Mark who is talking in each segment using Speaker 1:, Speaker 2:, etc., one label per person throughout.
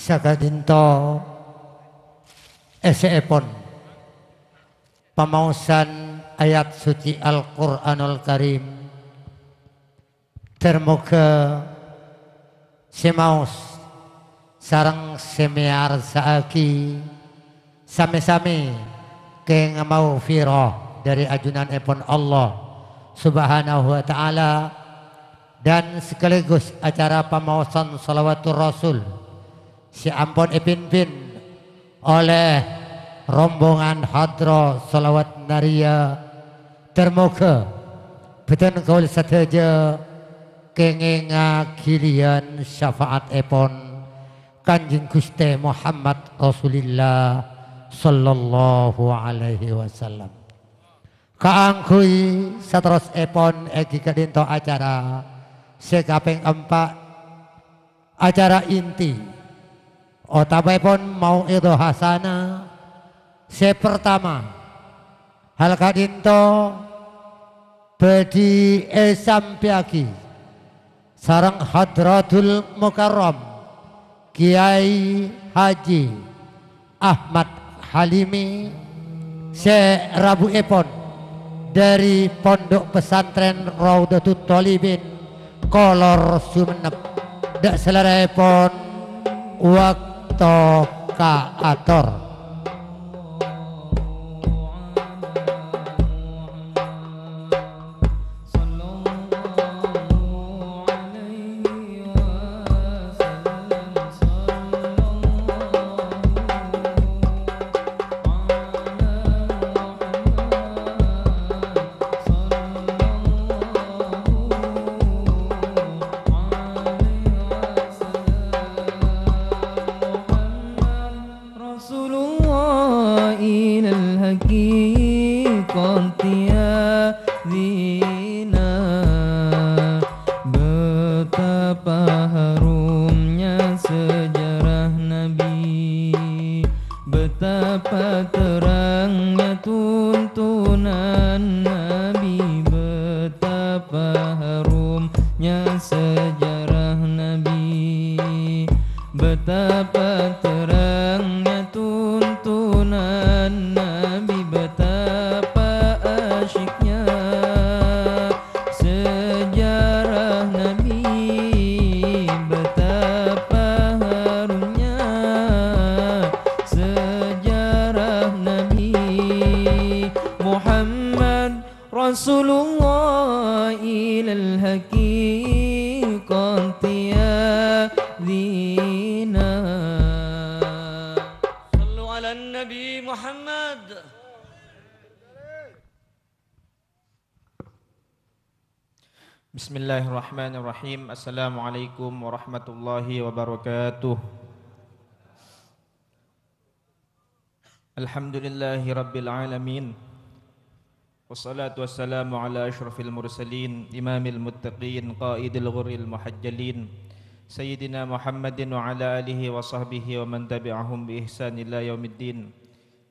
Speaker 1: Sakadinto Eseepon pamausan ayat suci Al-Quranul Karim Termoga Semaus Sarang semiar saaki Same-same Keng mau firoh Dari ajunan epon Allah Subhanahu wa ta'ala Dan sekaligus acara pamausan salawatul rasul si Ampon Ipin oleh rombongan hadro salawat naria termoga betul kaul sedaja kengenga kilian syafaat epon kanjeng Gusti Muhammad Rasulillah sallallahu alaihi wasallam kaangkui seterus epon egi kadinto acara sekaping empat acara inti Otabai pun mau itu hasana. Se pertama, hal kadinto bedi esam piagi. Sarang hadratul mukarram Kiai Haji Ahmad Halimi Se Rabu Epon dari Pondok Pesantren Raudatul Tolibin Kolor Sumeneb dak selera Epon waktu atau kaator
Speaker 2: betapa terangnya tuntunan
Speaker 3: Bismillahirrahmanirrahim Assalamualaikum warahmatullahi wabarakatuh Alhamdulillahi rabbil alamin Wassalatu wassalamu ala ashrafil mursalin Imamil muttaqin Qaidil ghurril muhajjalin Sayyidina Muhammadin wa ala alihi wa sahbihi Wa man tabi'ahum bi ihsan ila yaumiddin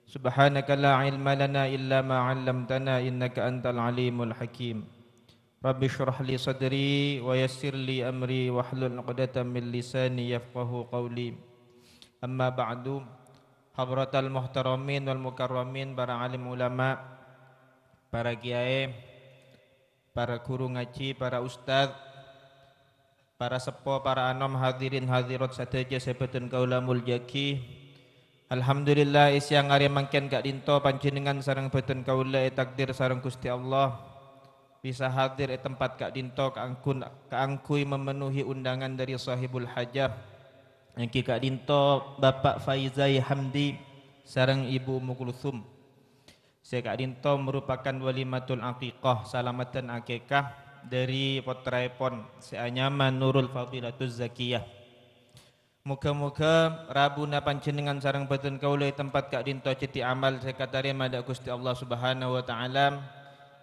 Speaker 3: Subhanaka la ilma lana illa ma 'allamtana innaka antal alimul hakim Rabbi syrah li sadri wa yassir li amri wa hlul 'uqdatam min lisani yafqahu qawli. Amma ba'du. Hadratal muhtaramin wal mukarramin para alim ulama, para kiai, para guru ngaji, para ustaz, para sepo, para anom hadirin hadirat sadaja sebetun kaula muljaki. Alhamdulillah siang hari mangken gak dinto panjenengan sarang beten kaula takdir sarang Gusti Allah bisa hadir di tempat Kak Dinto keangkun keangkui memenuhi undangan dari sahibul Hajar, yang Kak Dinto Bapak Faizai Hamdi sarang Ibu Mukulsum saya Kak Dinto merupakan walimatul aqiqah salamatan akikah dari Potraipon Seanyaman Nurul Fadilatuz Zakiyah Muka-muka Rabu na panjenengan sarang betun kaula tempat Kak Dinto ceti amal saya madak Gusti Allah Subhanahu wa taala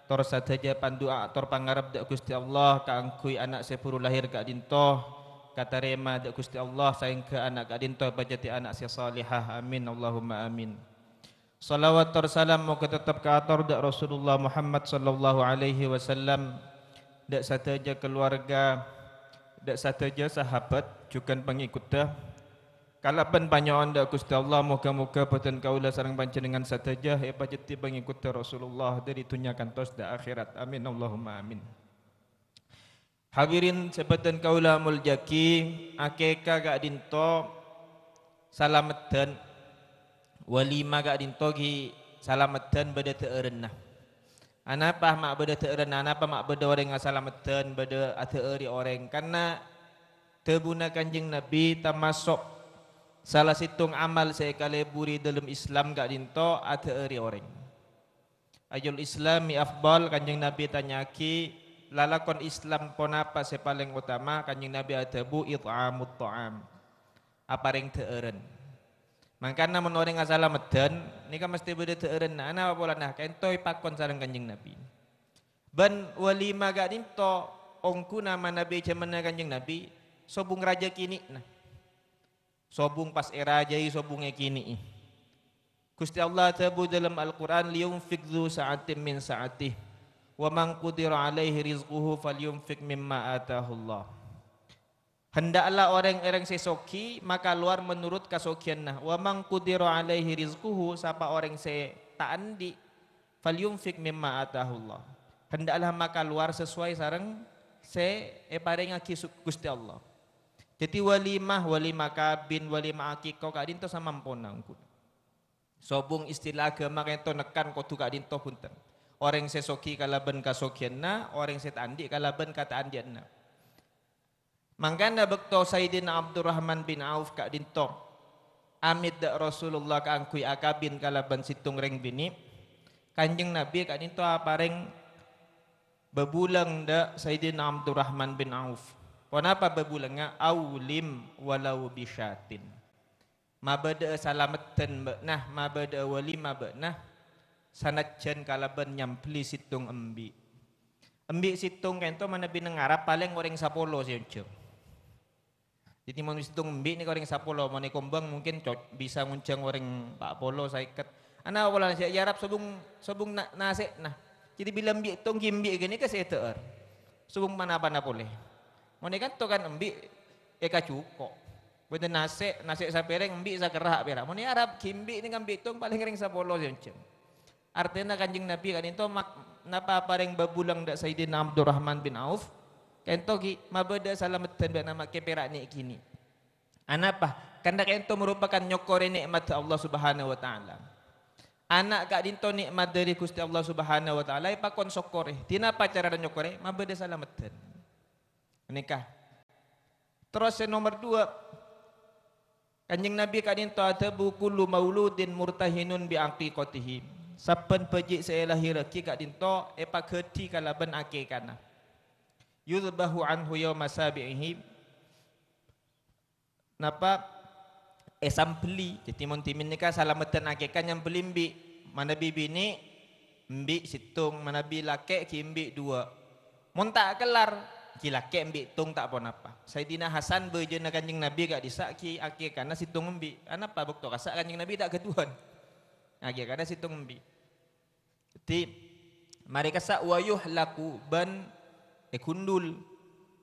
Speaker 3: tor sadaya pandu aktor pangarep dak Gusti Allah kangkui anak sepuru lahir kak dinto kata rema dak Gusti Allah saing ke anak kak dinto bajati anak si salihah amin Allahumma amin Salawat tor salam mau ketetap ke aktor dak Rasulullah Muhammad sallallahu alaihi wasallam dak sadaya keluarga dak sadaya sahabat juga pengikut dak Kalapan panyawan Anda, Gusti Allah moga-moga badan kaula sareng panjenengan satajah ya pajeti pengikut Rasulullah dari dunia kantos da akhirat. Amin Allahumma amin. Hadirin sebatan kaula muljaki akeka gak dinto salamatan walima gak dinto gi salamatan beda teerenah. Anapa mak beda teerenah, anapa mak beda orang salamatan beda ateeri orang karena tebuna kanjeng Nabi tamasok salah situng amal sekali buri dalam Islam gak dinto ada eri orang Ayol Islam mi afdal kanjeng Nabi tanyaki lalakon Islam pon apa sepaling utama kanjeng Nabi ada bu it'amut toam apa ring teeren Makanya mun orang medan. meden, kan nika mesti beda teeren Nah, nah apa pola nah kentoi pakon sareng kanjeng Nabi. Ben walima gak dinto ongku nama Nabi cemana kanjeng Nabi, sobung raja kini nah. Sobung pas era jai sobungnya kini. Gusti Allah tabu dalam Al-Quran liyunfik dhu sa'atim min sa'atih wa man qudira alaihi rizquhu falyunfik mimma atahu Hendaklah orang-orang sesoki maka luar menurut kasokianna wa man qudira alaihi rizquhu sapa orang se taandi falyunfik mimma atahu Hendaklah maka luar sesuai sarang se eparenga Gusti Allah. Jadi walimah, walimah kabin, walimah akikoh kak dinto sama mpona angkut. Sobung istilah agama kento nekan kotu kak dinto punten. Orang sesoki kalaban kasokianna, orang setandi kalaban kata andianna. Mangkana bekto Sayyidina Abdurrahman bin Auf kak dinto. Amid da Rasulullah angkui akabin kalaban situng reng bini. Kanjeng Nabi kak dinto reng bebulang da Sayyidina Abdurrahman bin Auf Ponapa bebulenga aulim walau bisyatin. Mabada salametten beknah, mabada walima beknah. Sanajan kalaban nyampli situng embi. Embi situng kento mana bineng Arab paling orang sapolo sih Jadi mau situng embi ni orang sapolo, mau kombang mungkin cok, bisa nguncang orang pak polo ikat, Anak awal nasi ya Arab sebung sebung na, nasik nah. Jadi bilang embi tong gimbi gini ke seter. Sebung mana apa boleh. Mereka tuh kan embi eka ya cuko. Benda nasi nasi sapereng embi sakerah pera. Mone Arab kimbi ini kan bitung paling ring sapolo jencem. Artinya kanjeng Nabi kan itu mak napa pareng babulang dak Sayyidina Abdurrahman bin Auf. Kento ki mabeda salamatan bana nama keperak ni kini. Anapa? Karena kento merupakan nyokore nikmat Allah Subhanahu wa taala. Anak kak dinto nikmat dari Gusti Allah Subhanahu wa taala ipa ya kon sokore. Tina pacara dan nyokore mabeda salamatan menikah. Terus yang nomor dua, kanjeng Nabi kadin ta'atabu kullu mauludin murtahinun bi'aqiqatihi. Saben pejik saya lahir ki kadin to epa gedi kalaban akikana. Yudbahu anhu yawma sabi'ihi. Napa? Eh sampeli. Jadi montimin nikah salamatan akikan yang belimbi. Mana bibi ni? mbik situng. Mana bi laki dua. Montak kelar kila embi tung tak pon apa. dina Hasan berjena kanjeng Nabi gak disaki akhir karena situng embi. Kenapa bukto rasa kanjeng Nabi tak ketuhan. Akhir karena situng embi. Jadi mereka sak wayuh laku ban ekundul.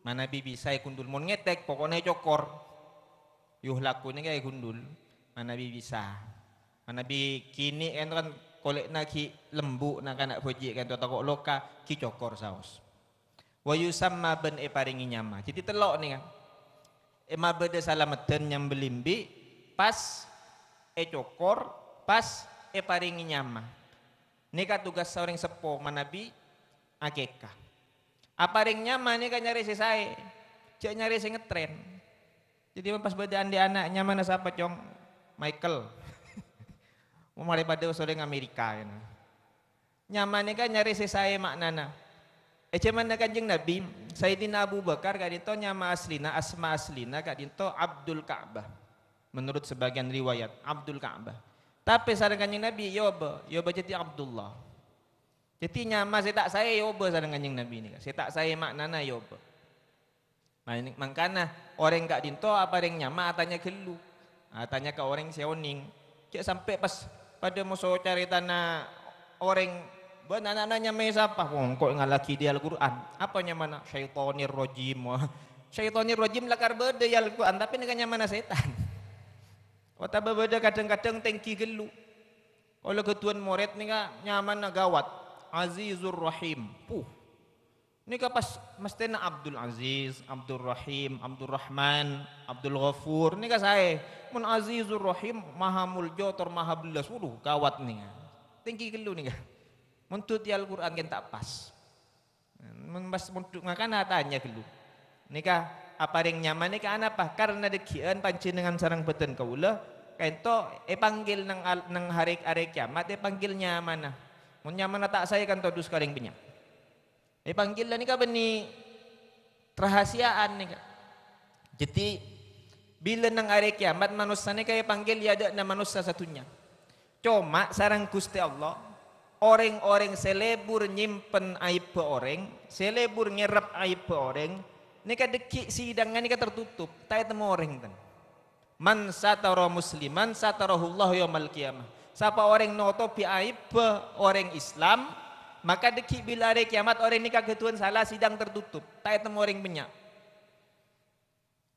Speaker 3: Mana bibi saya kundul mon ngetek pokoknya cokor. Yuh laku kayak kundul. Mana bibi bisa. Mana bi kini kan, kan kolek nak lembu nak kanak pojik kan tu takok loka ki cokor saus wa yusamma ben e paringi nyama. Jadi telok nih kan. E eh, bede salameten nyam belimbi pas e cokor pas e paringi nyama. Neka tugas seorang sepo manabi akeka. Apa ring nyama Neka nyari sesai. saya. Cek nyari si ngetren. Jadi pas bedaan anak- anaknya mana siapa cong? Michael. Mau daripada sore Amerika. Kan. Nyama neka nyari sesai saya maknana Ece eh, mana kanjeng Nabi Sayyidina Abu Bakar kadinto nyama aslina asma aslina kadinto Abdul Ka'bah menurut sebagian riwayat Abdul Ka'bah tapi sarang kanjeng Nabi yoba ya yoba jadi Abdullah jadi nyama saya tak saya yoba sarang kanjeng Nabi ini saya tak saya maknana yoba nah, makanya orang kak dinto apa yang nyama tanya kelu tanya ke orang seoning cek sampai pas pada musuh cari tana orang anak-anaknya main siapa? Wong kok lagi di Al-Qur'an. Apanya mana? Syaitonir Rojim, Syaitonir rojim lakar beda ya Al-Qur'an, tapi dengan mana setan. Wata oh, beda kadang-kadang tengki gelu. Kalau ketuan murid nih kak nyaman na gawat. Azizur Rahim. Puh. Ini kak pas na Abdul Aziz, Abdul Rahim, Abdul Rahman, Abdul Ghafur. Ini kak saya. Mun Azizur Rahim, Maha Muljo, Tor Maha Belas. Waduh, gawat nih. Tengki gelu nih kak. Untuk di ya Al-Quran kan tak pas. Maka nak ah, tanya dulu. Nikah apa yang nyaman ni kan apa? Karena dekian panci dengan sarang beten kaula. Kento eh panggil nang nang hari hari kiamat eh panggilnya mana? nah. tak saya kan todu sekali banyak. Eh panggil lah nikah beni rahasiaan nikah. Jadi bila nang hari kiamat manusia ni kaya panggil ya ada manusia satunya. Cuma sarang Gusti Allah orang-orang selebur nyimpen aib pe orang, selebur nyerap aib pe orang, neka dekik sidangan neka tertutup, tak temu orang ten. Man satara musliman satarahullah yaumal kiamah. Siapa orang notopi aib pe orang Islam, maka dekik bila hari kiamat orang nikah ketuan salah sidang tertutup, tak temu orang banyak.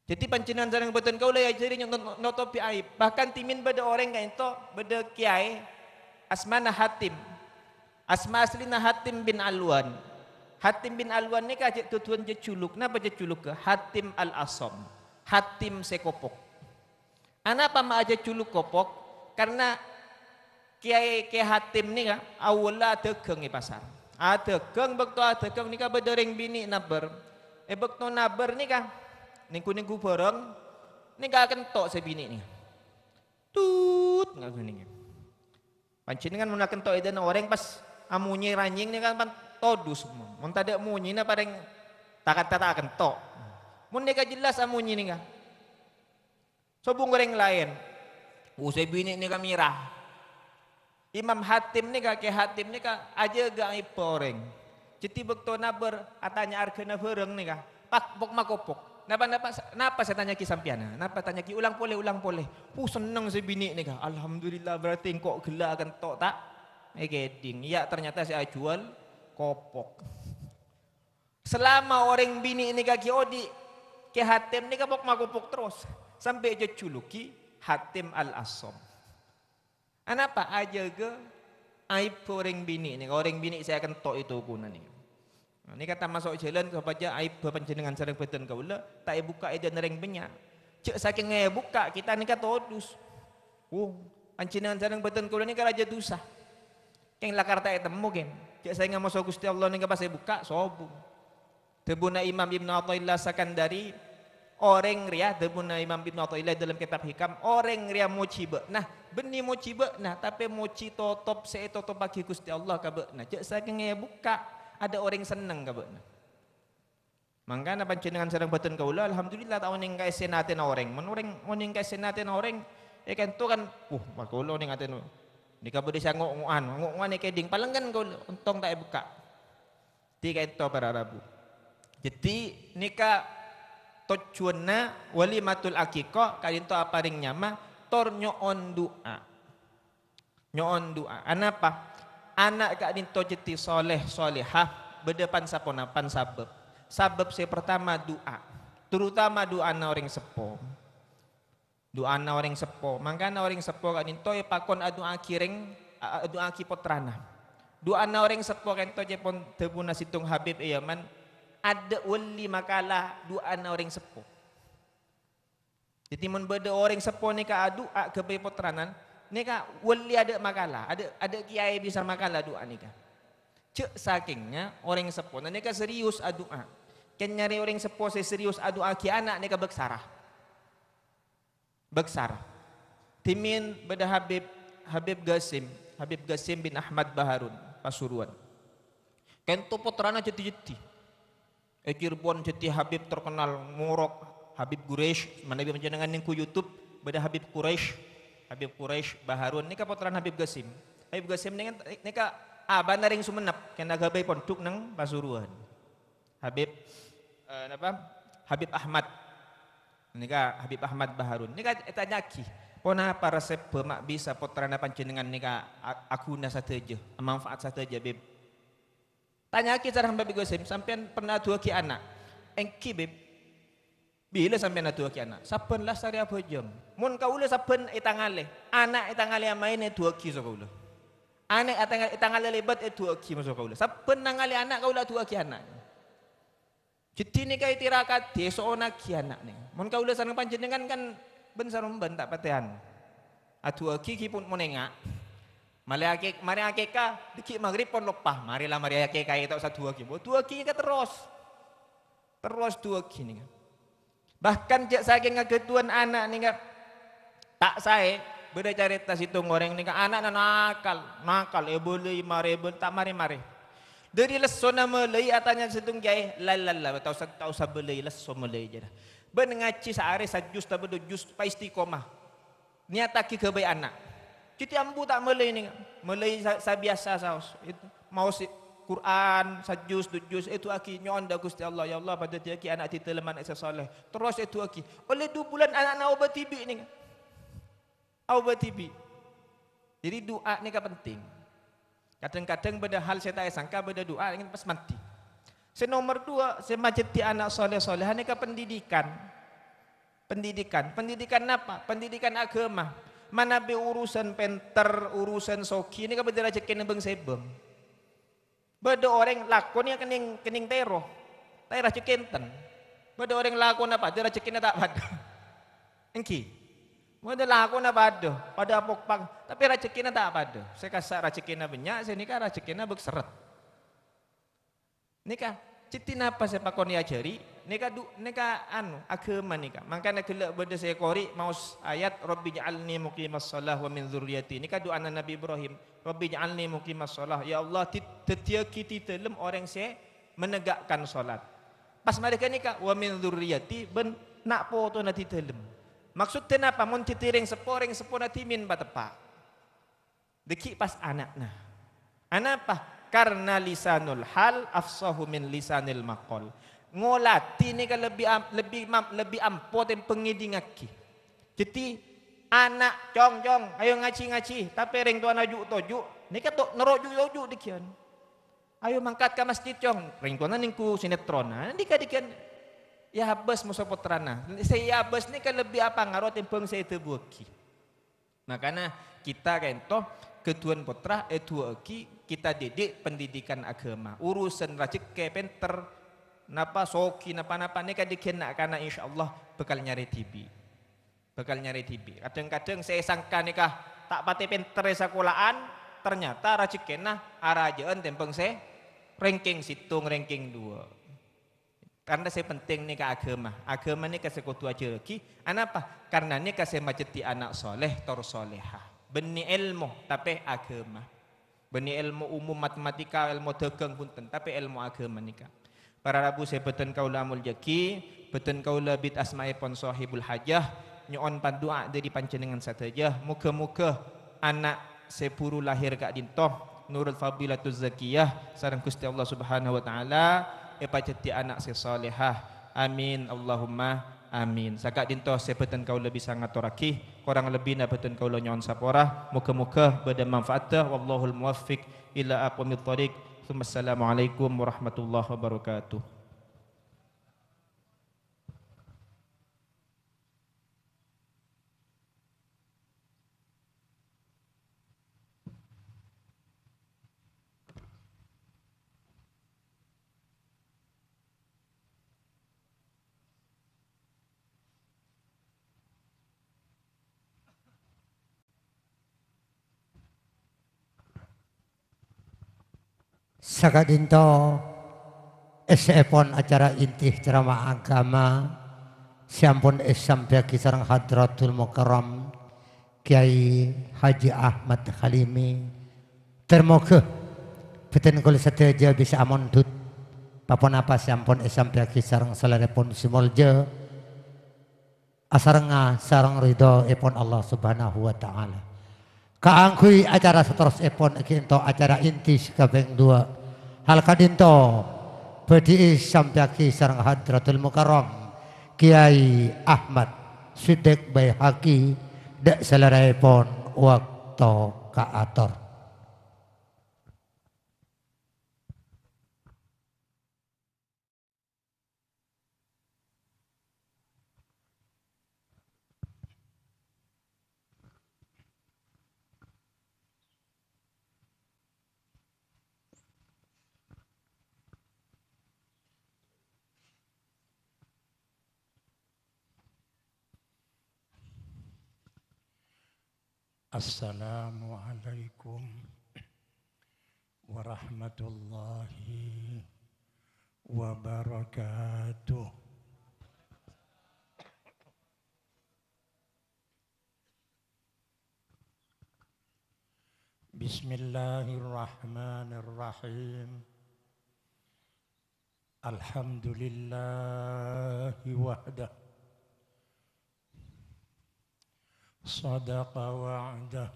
Speaker 3: Jadi pancenan sarang betul kau lah jadi notopi aib. Bahkan timin pada orang kain to, pada kiai asmana hatim, Asma aslinya Hatim bin Alwan. Hatim bin Alwan ni kan tutuan je culuk. Kenapa je culuk ke? Hatim al Asom, Hatim sekopok. Kenapa mak aja culuk kopok? Karena kiai kiai Hatim ni kan awalnya tekeng di pasar. Ada tekeng bekto ada tekeng ni kan berdering bini naber. Eh bekto naber ni kan ningku ningku bareng ni gak kentok sebini ni. Tut nggak gini. Pancen kan mun kentok itu orang pas amunyi ranjing ni kan pan todus mun tada amunyi na pareng tak akan to mun dia kan jelas amunyi ni kan sobung goreng lain usai oh, bini ni kan mirah Imam Hatim ni kan, ke Hatim ni kak aja gak iporeng. Citi bektona ber atanya arkena bereng ni kak. Pak pok makopok. Napa napa napa saya tanya ki sampiana? Napa tanya ki ulang boleh ulang boleh. Pu seneng si bini ni kak. Alhamdulillah berarti engkau gelak akan tok tak? Egeding. Ya ternyata si jual kopok. Selama orang bini ini kaki odi, ke hatim ini kapok makupok terus. Sampai aja culuki hatim al asom. Anapa aja ke aib orang bini ini. Orang bini saya kentok itu guna nih. Ini kata masuk jalan sebab aja aib panjenengan sareng kau lah. tak buka aja nereng banyak. Cek saking buka kita ni kata odus. Wong oh, panjenengan sareng beten kau ni kan aja dusah. Keng lakar tak temu keng. Cek saya nggak masuk gusti Allah nengke pas saya buka sobu. Debuna Imam Ibn sakan dari orang ria debuna Imam Ibn Athaillah dalam kitab hikam orang ria mucibe. Nah benih mucibe nah tapi muci totop saya totop bagi gusti Allah kabe. Nah cek saya nggak buka ada orang seneng kabe. Nah. Mangkana panjenengan sareng batin kaula alhamdulillah taun ning kaesenaten orang. oreng orang mun ning senaten orang ya kan tu kan uh makaula ning aten Ni kabu desa ngokuan, ngokuan ni keding. kan kau untung tak buka. Tiga itu para Rabu. Jadi nika wali matul akiko kadinto apa ring nyama tor nyoon doa. Nyoon doa. Anapa? Anak kadinto jadi soleh solehah berdepan saponapan sabab. Sabab si pertama doa. Terutama doa na orang sepom Doana orang sepo, mangkana orang sepo kan itu pakon adu akiring, adu aki potrana. Doana orang sepo kan itu pon tebuna situng Habib iya man, ada wali makalah doana orang sepo. Jadi mun beda orang sepo ni ka adu ak kebe potranan, ni ka wali ada makalah, ada ada kiai bisa makalah doa ni ka. Cek sakingnya orang sepo, nah, ni ka serius adu ak. Kenyari orang sepo se serius adu aki anak ni ka beksarah. Beksar. Timin beda Habib Habib Gasim, Habib Gasim bin Ahmad Baharun, Pasuruan. Kento putrana jeti-jeti. Cirebon jeti Habib terkenal Murok, Habib Quraisy, mana bi panjenengan ning ku YouTube beda Habib Quraisy, Habib Quraisy Baharun nika putraan Habib Gasim. Habib Gasim nika nika aban ring Sumenep kena gabai pondok nang Pasuruan. Habib eh, apa? Habib Ahmad nika Habib Ahmad Baharun nika eta nyaki pona para resep pemak bisa potrana panjenengan nika akuna sateja manfaat sateja beb tanya ki cara hamba bigosim sampean pernah tua ki anak engki beb bila sampean tua ki anak sapen lah sari abojong mun kaula saben etangale anak etangale main tua ki so kaula anak etangale lebat dua ki masuk kaula eh, saben nangale anak kaula tua ki anak jadi ini kayak tirakat desa ona kianak nih. Mun kau lesan panjenengan kan ben sarumban tak patehan. Adu kiki pun menengak Mari ake mari akeka, dikit maghrib pon lepah. Mari lah mari akeka itu satu aki. Bo dua kiki terus. Terus dua kini. Bahkan cak saya ngagetuan anak nih tak saya beda cerita situ goreng nih anak nakal nakal ebole ya mari ebole tak mari mari Dari leso nama lei atanya sedung gay lalala tau sa tau sa belai leso lah, melai je dah. Ben ngaci sa are sa jus tabe do jus pa istiqomah. Niata ke bai anak. Kita ambu tak melai ni. Melai sa, biasa sa itu mau si Quran sa jus do jus itu aki nyon da Gusti Allah ya Allah pada dia ki anak kita leman isa soleh. Terus itu aki. Oleh 2 bulan anak nak obat tibi ni. Obat tibi. Jadi doa ni kan penting. Kadang-kadang benda hal saya tak sangka benda doa ingin pas mati. nomor dua, semajeti anak soleh soleh ini ke pendidikan. Pendidikan, pendidikan apa? Pendidikan agama. Mana be urusan penter, urusan soki ini ke benda rezeki nebeng sebeng. Beda orang lakonnya kening kening teroh, teroh cekenten. Beda orang lakon apa? Dia rezeki tak pada. Engki. Mudala ako na bado, pada pang Tapi rajekina tak bado. Saya kasa rajekina banyak saya nikah rajekina begseret. Nikah, citi napa saya pakon ajari, nikah du, nikah anu agama nikah. Makanya kelak benda saya kori maus ayat Rabbi ja'alni muqimas salah wa min dzurriyyati. Nikah anak Nabi Ibrahim, Rabbi ja'alni muqimas salah. Ya Allah, tetia kita telem orang saya menegakkan salat. Pas mereka nikah wa min dzurriyyati ben nak foto nanti telem. Maksudnya apa? Mun citiring seporing sepona timin batepa. Deki pas Anak Anapa? Karena lisanul hal afsahu min lisanil makol Ngolati ni kan lebih lebih lebih ampo tem pengidingaki. Jadi anak cong cong ayo ngaci ngaci tapi ring tuan aju toju ni ka tok neroju yoju dikian. Ayo mangkat ke masjid cong ring tuan ningku sinetron. Nanti ka dikian Ya habes musuh putrana. Saya ya, habes ini kan lebih apa ngaruh timpeng saya itu buki. Makanya kita rentoh kan ketuan putra buki eh, kita didik pendidikan agama. Urusan rajik ke penter napa soki napa napa ini kan dikenak karena insya Allah bekal nyari tibi. Bekal nyari tibi. Kadang-kadang saya sangka nikah tak pati penter sekolahan ternyata rajik kena arajaan tempeng saya ranking situng ranking dua karena saya penting nih ke agama. Agama nih kasih kutu aja lagi. Anapa? Karena nih kasih majeti anak soleh, tor soleha. Beni ilmu, tapi agama. Beni ilmu umum matematika, ilmu dagang pun tapi ilmu agama nih kak. Para rabu saya beten lamul jaki, beten kau bid asmae pon sohibul hajah, nyon panduak dari pancenengan saja. Muka-muka anak sepuru lahir kak dintoh, nurul fabilatuz zakiyah, sarang kusti Allah subhanahu wa ta'ala, epajeti anak si salihah. Amin Allahumma amin. Sakak dinto sepeten kau lebih sangat torakih, kurang lebih na peten kau lo nyon sapora, muka-muka beda manfaat wallahul muwaffiq ila aqwamit tarik. Assalamualaikum warahmatullahi wabarakatuh.
Speaker 1: sakadinto esepon acara inti ceramah agama siampun esampia sarang hadratul mukarram Kiai Haji Ahmad Halimi termoga beten kula sateja bisa amon dut papon apa siampun esampia kisarang salarepon simolje asaranga sarang ridho epon Allah subhanahu wa ta'ala kaangkui acara seterus epon kinto acara inti kabeng dua Halkadinto PDI Sampiaki Sarang Hadratul Mukarram Kiai Ahmad Sidik Baihaki Dek Selerepon Waktu Kaator
Speaker 4: السلام عليكم ورحمة الله وبركاته بسم الله الرحمن الرحيم الحمد لله وحده صدق وعده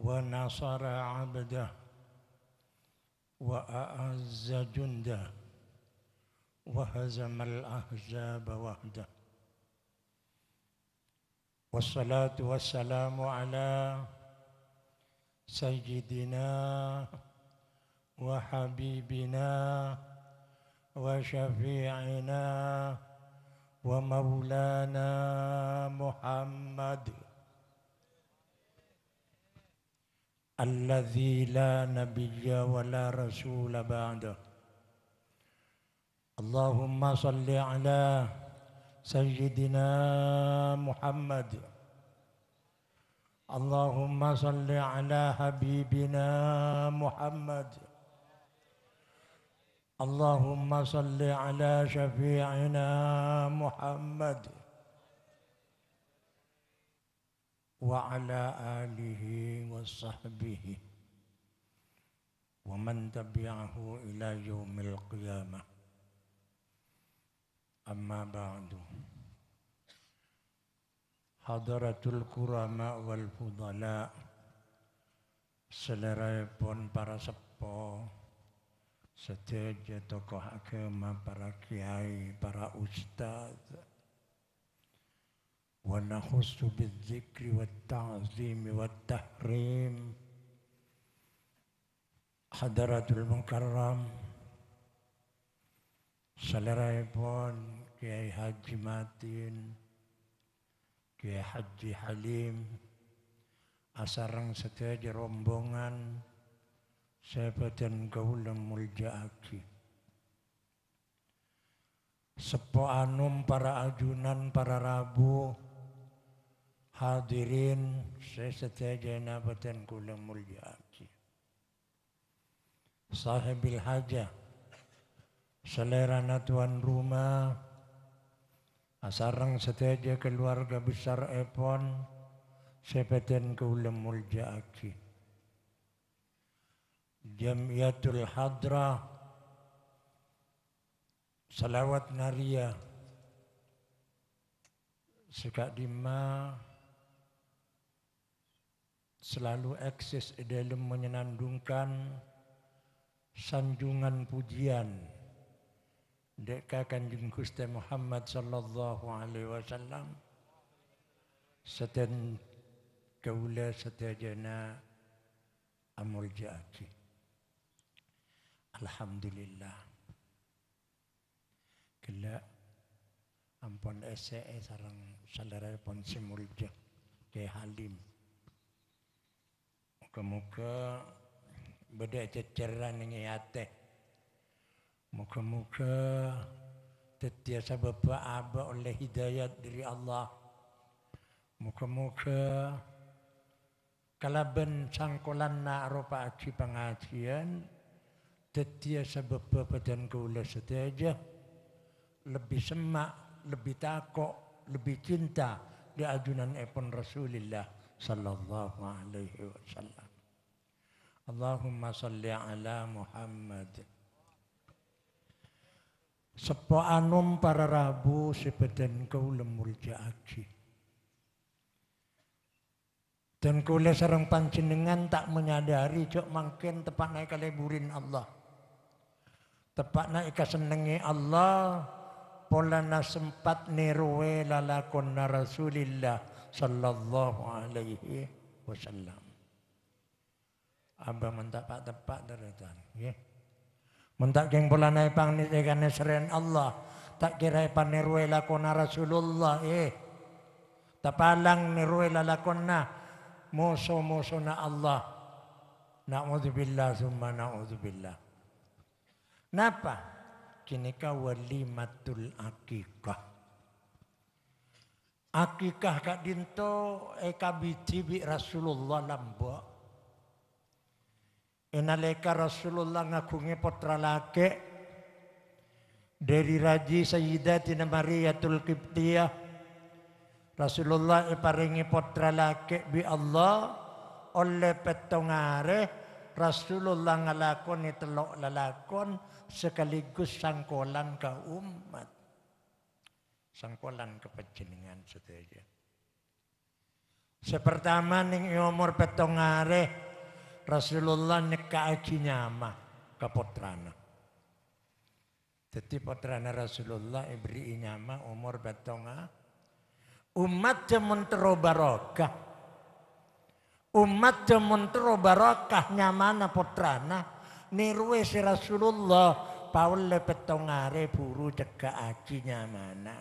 Speaker 4: ونصر عبده وأعز جنده وهزم الأحزاب وحده والصلاة والسلام على سيدنا وحبيبنا وشفيعنا ومولانا محمد الذي لا نبي ولا رسول بعده اللهم صل على سيدنا محمد اللهم صل على حبيبنا محمد اللهم صل على شفيعنا محمد وعلى آله وصحبه ومن تبعه إلى يوم القيامة أما بعد حضرة الكرماء والفضلاء سلريبون para sederajat tokoh agama, para kiai, para ustadz Wa nakhusu bidzikri wa ta'zimi wa tahrim. Hadaratul Mukarram. Matin, Kiai Halim, Asarang setia sebatan gaula muljaaki sepo anum para ajunan para rabu hadirin sesetejena batan kula muljaaki sahibil haja selera tuan rumah asarang seteja keluarga besar epon sebatan kula muljaaki Jamiatul Hadrah Salawat Naria Sekak Dima selalu eksis dalam menyenandungkan sanjungan pujian deka kanjeng Gusti Muhammad sallallahu alaihi wasallam seten kaula setajana amul jaki Alhamdulillah. Gelak ampun SCE eh, sarang saudara pun simulja ke Halim. Muka-muka beda ceceran ini hati. Muka-muka tetiasa bapak aba oleh hidayat dari Allah. Muka-muka kalaban sangkolan na aropa aji pengajian Tetiasa bepepedan kula setiaja lebih semak, lebih takok, lebih cinta di ajunan epon Rasulullah sallallahu alaihi wasallam. Allahumma salli ala Muhammad. Sepo anum para rabu sebeden kau lemurja aji. Dan kula sarang panjenengan tak menyadari cok mungkin tepat naik kali burin Allah. Tepakna ika senengi Allah pola na sempat niruwe lalakon Rasulillah sallallahu alaihi wasallam. Abang mentak pak tepak daratan. Ya. Mentak geng polana ipang nitikane seren Allah. Tak kira ipan niruwe lakon Rasulullah. Eh. Ya. Tapalang niruwe lalakon na. Musuh-musuh na Allah. Na'udzubillah summa na'udzubillah. Napa? Dinika walimatul akikah. Akikah kak dinto eka biji bi Rasulullah lambok. Enaleka Rasulullah ngakungi potra lake. Dari Raji Sayyidatina Mariyatul Qibtiyah. Rasulullah iparingi potra lake bi Allah oleh petongare Rasulullah ngalakon itelok lalakon sekaligus sangkolan ke umat. Sangkolan ke penjenengan sedaya. Sepertama ning umur petong Rasulullah nikah aji nyama ke potrana. Jadi potrana Rasulullah ibri nyama umur petong Umat cemen terobarokah barokah umat cemontro barokah nyamana putrana nirwe si Rasulullah Paul lepetongare buru cegah aji nyamana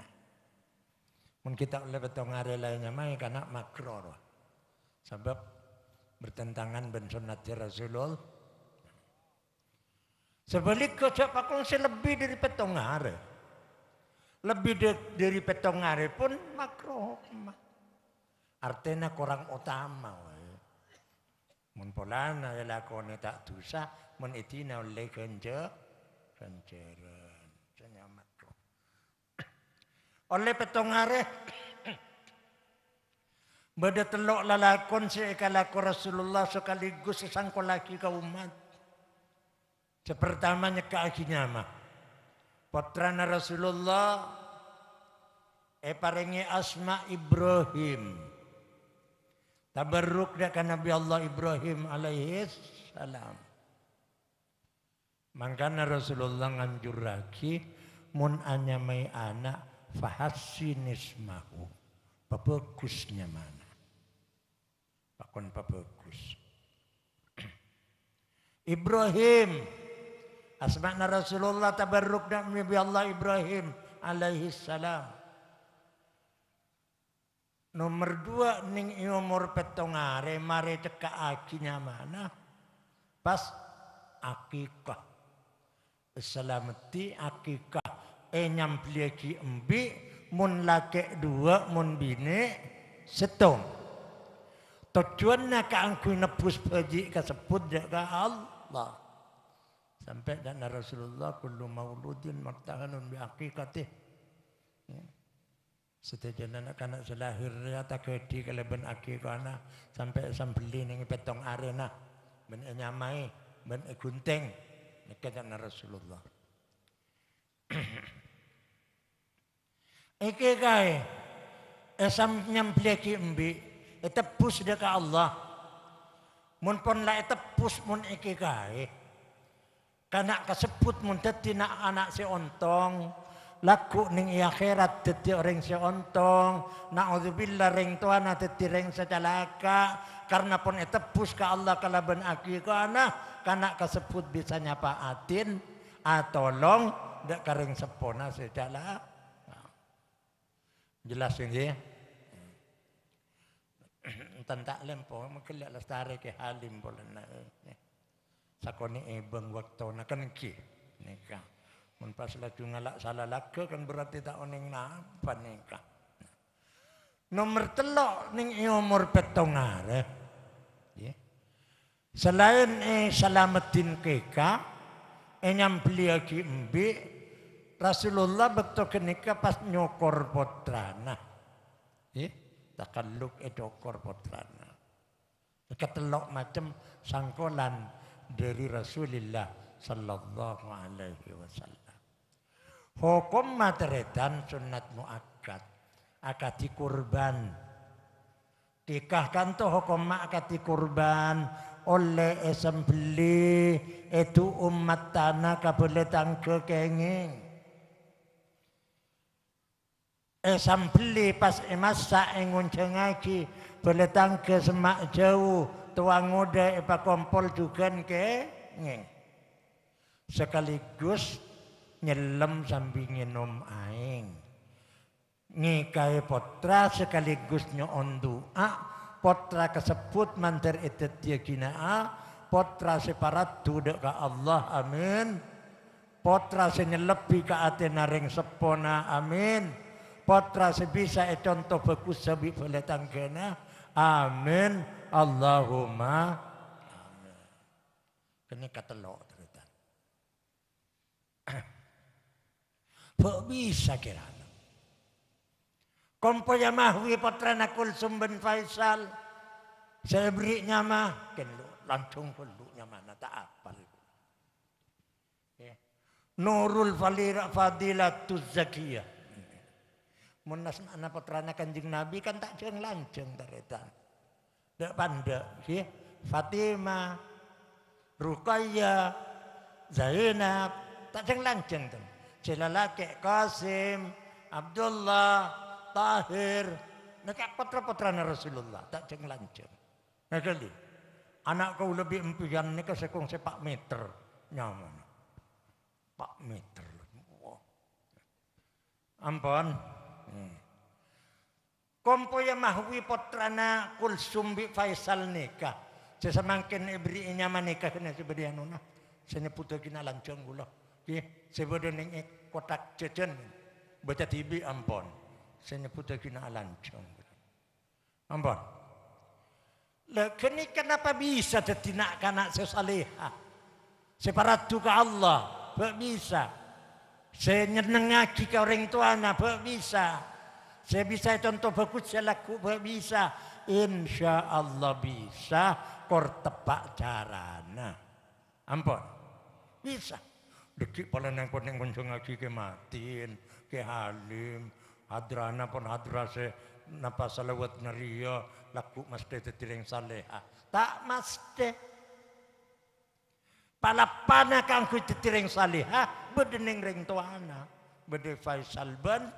Speaker 4: mun kita lepetongare lainnya mai karena makro sebab bertentangan ben sunat Rasulullah sebalik kocok pakung lebih dari petongare lebih dari petongare pun makro artinya kurang utama Mun polana ya lakone tak dosa, mun idina oleh genje, genjeren. Senyamat Oleh petong hari, Bada telok lalakon si ikalaku Rasulullah sekaligus sesangko lagi ke umat. Sepertamanya ke akinyama. Potrana Rasulullah. Eparengi asma Ibrahim. Tabarruk dekat Nabi Allah Ibrahim alaihi salam. Mangkana Rasulullah nganjuraki, lagi mun anyamai anak fahasinismahu. Pabagusnya mana? Pakon pabagus. Ibrahim asma'na Rasulullah tabarruk Nabi Allah Ibrahim alaihi salam. Nomor dua ning umur petongare mare teka akinya mana? Pas akikah. Selamati akikah. Enyam nyampliaki embi mun lake dua mun bine setong. Tujuannya keangku nebus baji kesebut jaga ya Allah. Sampai dan Rasulullah kullu mauludin martahanun bi akikatih. Ya. Setuju ya anak anak selahir tak kedi keleban aki kana sampai sambeli ning petong arena ben e nyamai ben e gunting nekatana Rasulullah. Iki kae esam nyambleki embi etepus deka Allah. Mun pon la etepus mun iki kae. Kana kasebut mun dadi anak si ontong laku ning iya akhirat dadi orang si ontong naudzubillah ring tuana dadi ring secalaka karena pun etebus ke Allah kalaban akikana karena kesebut bisa nyapa atin atolong ndak karing sepona sedala nah. jelas ini tentak hmm. lempo mungkin lestari ke halim boleh sakoni ibang eh, waktu nak kan nikah Mun pas lagi ngalak salah laka kan berarti tak oning napa nengka Nomor telok ning umur petong Yeah. Selain eh Salamatin Keka, enyam beli lagi embi, Rasulullah betul kenika pas nyokor potrana. Yeah. Takkan luk edokor potrana. Ketelok macam sangkolan dari Rasulullah sallallahu alaihi wasallam. Hukum materedan sunat muakkad. Akad kurban. Dikahkan tuh hukum akad kurban oleh esembeli itu umat tanah kabule tangke kenging. Esembeli eh, pas emas saengun cengaji boleh tangke semak jauh tuang muda epa kompol juga kenging. Sekaligus nyelem sambil minum aing. Ngikai potra sekaligus nyoon doa, potra kesebut mantir itet yakinaa, potra separat duduk ke Allah, amin. Potra senyelebi ke Athena naring sepona, amin. Potra sebisa econtoh bagus sabi boleh tanggena, amin. Allahumma, amin. Kena kata lo ternyata. Kompo Kompoya mahwi putrana Kulsum bin Faisal. Saya beri nyama. Kenlu, langsung kelu mana Tak apa. Ya. Nurul falira Fadila tuzakia. Munas anak putrana kanjeng Nabi kan tak jeng lanjeng terita. Dak panda, ya. Rukaya. Ruqayyah, Zainab, tak jeng lanjeng tuh. Jelalake Qasim, Abdullah, Tahir, nekak putra-putrana Rasulullah, tak jeng lancar. Ngakali. Anak kau lebih empian ni sekong sepak meter nyaman. Pak meter. Wow. Ampun. Hmm. Kompo yang mahwi putrana kulsum bi Faisal nikah. Sesemangkin ibri nyaman nikah kena seberi anuna. Sene putra kina lancang gula. Okay sebodo ning kotak jajan baca tibi ampon saya putra kina alancong ampon lah kini kenapa bisa detinak kanak sesaleha separatu ke Allah Bak bisa saya nyenengaki ke orang tuana Bak bisa saya bisa contoh bagus saya laku Bak bisa insya Allah bisa kor tepak carana ampon bisa Dedik pala nang pun yang konco ngaji ke matin, ke halim, hadrana pun hadrase napa salawat naria laku mas maste tetiling saleha. Tak mas maste. Palapana kang ku tetiling saleha bedening ring tuana. Bede Faisal ben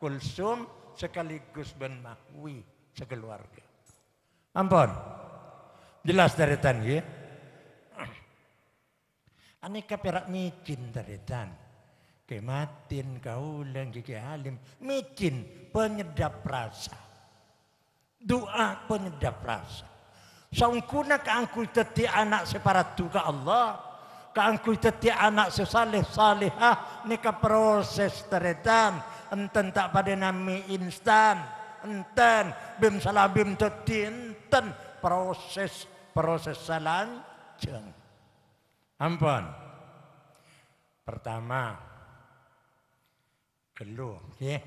Speaker 4: Kulsum sekaligus ben Mahwi sekeluarga. Ampun. Jelas dari tadi ya. Aneka perak micin teretan. Kematin kaulang gigi halim. Micin penyedap rasa. Doa penyedap rasa. Sangkuna keangkul teti anak separatu ke Allah. Keangkul teti anak sesalih salihah. Neka proses teretan. Enten tak pada nami instan. Enten. Bim salabim teti enten. Proses proses salanjeng. Ampun. Pertama, keluh, nggih.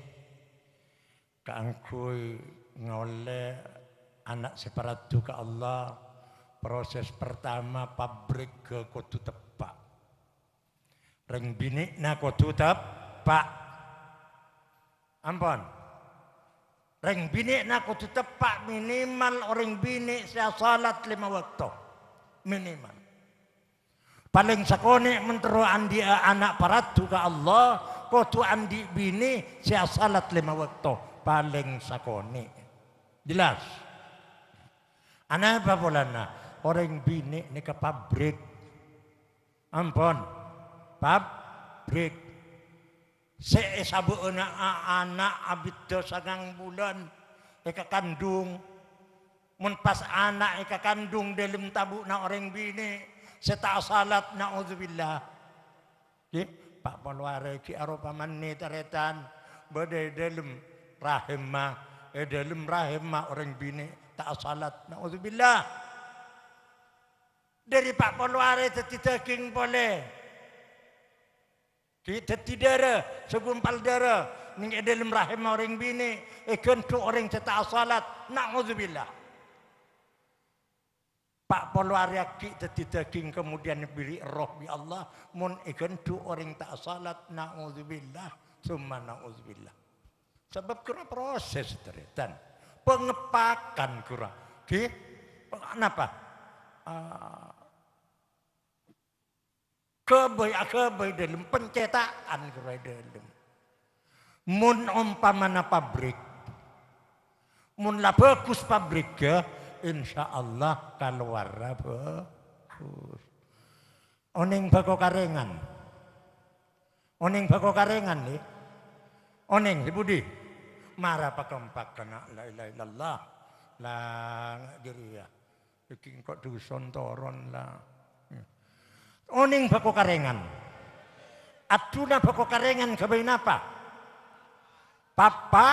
Speaker 4: Kaangku ngoleh anak separatu ke Allah. Proses pertama pabrik ke kutu tepak. Reng nak kutu tepak. Ampun. Reng nak kutu tepak minimal orang binik saya salat lima waktu. Minimal paling sakone mentero andi eh, anak parat juga Allah kotu andi bini si salat lima waktu paling sakone jelas anak apa na orang bini ni ke pabrik ampun pabrik saya eh, sabu anak eh, anak abid sangang bulan eka kandung mun pas anak eka kandung dalam tabu na orang bini setaas salat naudzubillah. Nggih, Pak Polware ki karo pamane teretan badhe dalem rahimah, eh dalem rahimah orang bini tak salat naudzubillah. Dari Pak Polware dadi daging boleh. Dadi darah, segumpal darah ning dalem rahim orang bini, eh kentu orang cetak salat naudzubillah. Pak Polo Arya ki tadi daging kemudian beri roh bi ya Allah mun ikan tu orang tak salat naudzubillah summa naudzubillah. Sebab kira proses dan pengepakan kira di kenapa? Kebay ah, kebay ah, dalam pencetakan kira dalam. Mun umpama na pabrik. Mun la bagus pabrik ke? Ya. insya Allah kaluarna bagus. Oning bako karengan. Oning bako karengan nih. Oning si Budi. Mara pakempak kena la ilaha illallah. La diri ya. Iki kok dusun toron lah. Oning bako karengan. Aduna bako karengan kebain apa? Papa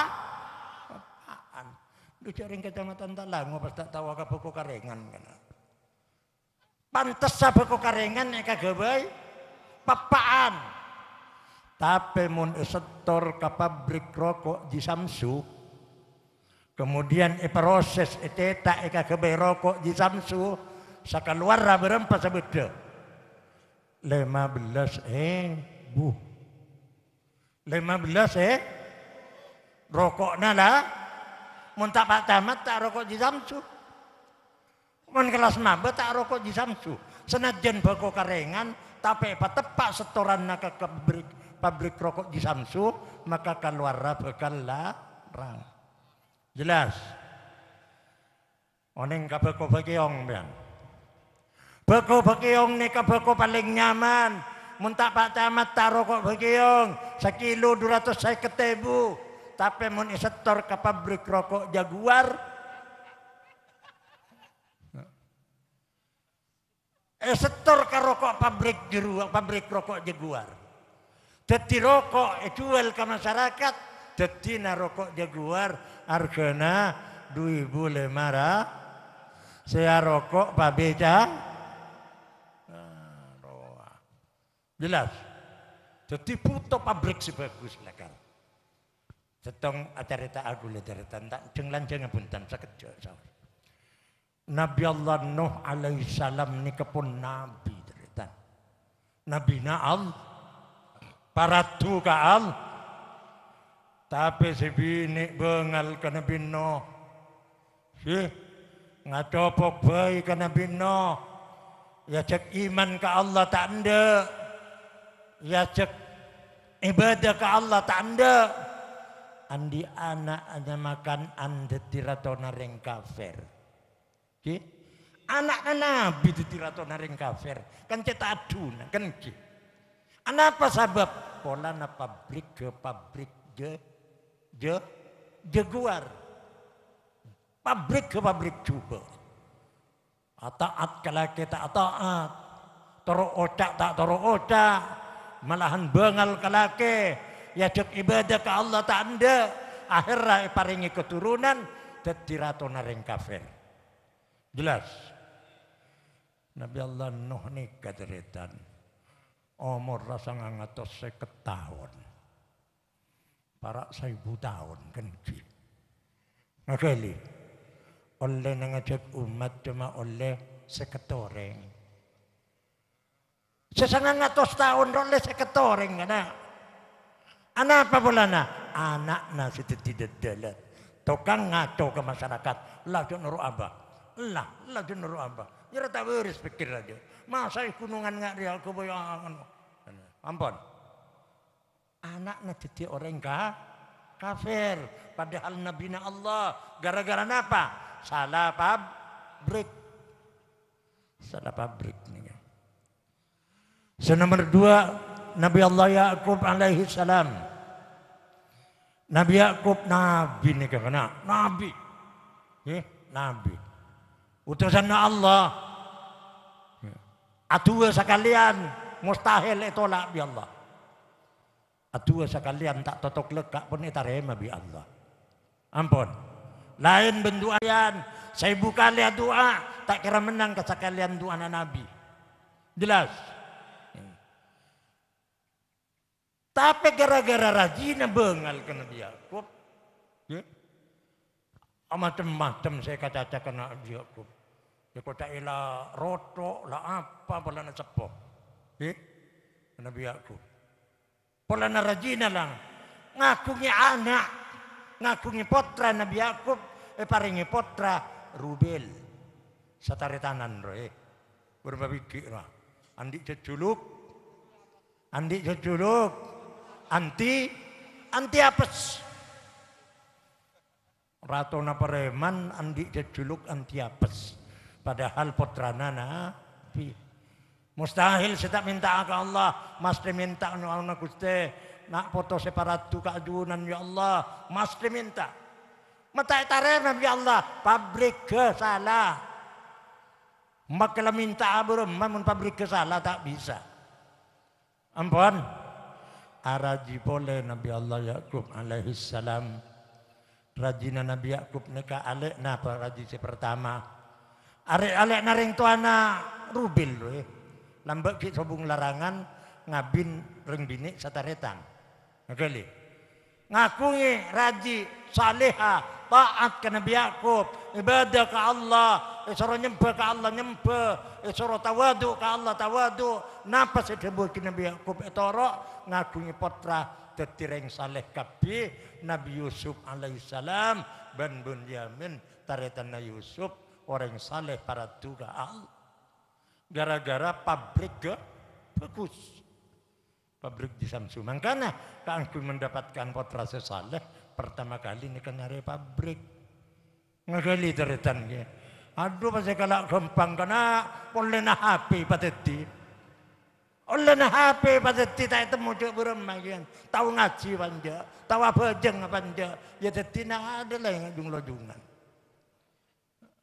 Speaker 4: Duduk ring kecamatan tak pas tak tahu apa buku karengan Pantas Pantes apa buku karengan ya kagawai, pepaan. Tapi mun setor ke pabrik rokok di Samsu, kemudian proses itu tak kagawai rokok di Samsu, sakaluar berempat sebeda. Lima belas eh bu. Lima belas eh rokok nala Muntah Pak Tamat tak rokok di Samsu. Mun kelas mabet tak rokok di Samsu. Senajan bako karengan tapi patepak setoran naka ke pabrik, pabrik rokok di Samsu maka keluar bakal larang. Jelas. Oneng oh, kabeko bagiong ben. Beko bagiong ni kabeko paling nyaman. Muntah Pak Tamat tak rokok bagiong. Sekilo dua ratus saya ketebu tapi mau setor ke pabrik rokok Jaguar Eh setor ke rokok pabrik jeru, pabrik rokok Jaguar. Teti rokok jual e ke masyarakat, teti na rokok Jaguar arkena 2500 saya rokok pabeca ah, jelas jadi puto pabrik si bagus lah Setong atareta agule deretan tak jeng lanjeng punten sakit jo Nabi Allah Nuh alaihi salam ni kepun nabi deretan. Nabi Naal para tu al tapi sebini bengal ke Nabi Nuh. Si ngadopok bayi ke Nabi Nuh. Ya cek iman ke Allah tak anda. Ya cek ibadah ke Allah tak anda andi anak anda makan anda tiratona reng kafir. Oke? anak Anak nabi itu tiratona reng kafir. Kan kita adun, kan ki. Anak apa sabab? Pola na pabrik ke pabrik ge ge jaguar. Pabrik ke pabrik coba. Ataat kalau kita ataat. Toro otak tak toro otak. Malahan bengal kalake Ya yaduk ibadah ke Allah tanda akhirnya paringi keturunan dadi ratu naring kafir jelas Nabi Allah Nuh nikah deretan umur rasa ngatos seket tahun para seibu tahun kenji ngakeli oleh nengajak umat cuma oleh seketoreng sesangat ngatos tahun oleh seketoreng kan Anak apa na, Anak nasi tidak dalat. Tokang ngaco ke masyarakat. Lah tu nuru apa? Lah, lah tu nuru apa? Nyerah tak ya, beres pikir aja. Masa kunungan nggak real kebayaan. Ampun. Anak na nasi orang kah? Kafir. Padahal Nabi Allah. Gara-gara apa? Salah pabrik. Salah pabrik nih. So ya. nomor dua Nabi Allah Yakub alaihi salam. Nabi Yakub nabi nih kena, nabi. Eh, nabi. Utusan Allah. Ya. Atua sekalian mustahil itolak bi Allah. Atua sekalian tak totok lekak pun itarema bi Allah. Ampun. Lain bentuk ayan. Saya buka lihat doa. Tak kira menang kesakalian doa Nabi. Jelas. Tapi gara-gara rajinnya bengal ya, kena dia. Ya. amatem matem saya kata-kata kena dia. Ya kau tak ilah rotok lah apa pula na cepo. Ya. Kena Pola Pula nak rajinnya lang. Ngakungi anak. ngakungi potra Nabi Yakub. Eh paringi potra Rubel. Satari tanan roh. Eh. Berbabikik lah. Andi jejuluk. Andi jejuluk anti anti apes. Ratona andi anti jejuluk anti apes. Padahal potrana nabi. Mustahil saya tak minta ke Allah. Mas minta no Allah guste. Nak foto separatu keadunan ya Allah. Mas minta. Mata tarem nabi ya Allah. Pabrik ke salah. Makalah minta aburum. Mamun pabrik ke salah tak bisa. Ampun ara jibole Nabi Allah Yakub alaihi salam rajina Nabi Yakub neka alek na raji si pertama arek alek naring tuana rubil we lambek ki sobung larangan ngabin reng binik sataretan ngeli ngakunya raji saleha taat ke Nabi Yakub ibadah ke Allah suruh nyembah ke Allah nyembah suruh tawadu ke Allah tawadu napa sedebut ke Nabi Yakub etoro ngakunya potra tetireng saleh kapi Nabi Yusuf alaihissalam ban bunyamin taretana Yusuf orang saleh para tuga Allah gara-gara pabrik bagus pabrik di Samsumang karena kangkung mendapatkan potra saleh pertama kali ini kan pabrik ngagali teretan ya aduh pasti kalau gampang karena boleh na HP pateti oleh na HP pateti tak temu cek burem magian tahu ngaji panja tahu apa jeng panja ya teti na ada lah yang jung lojungan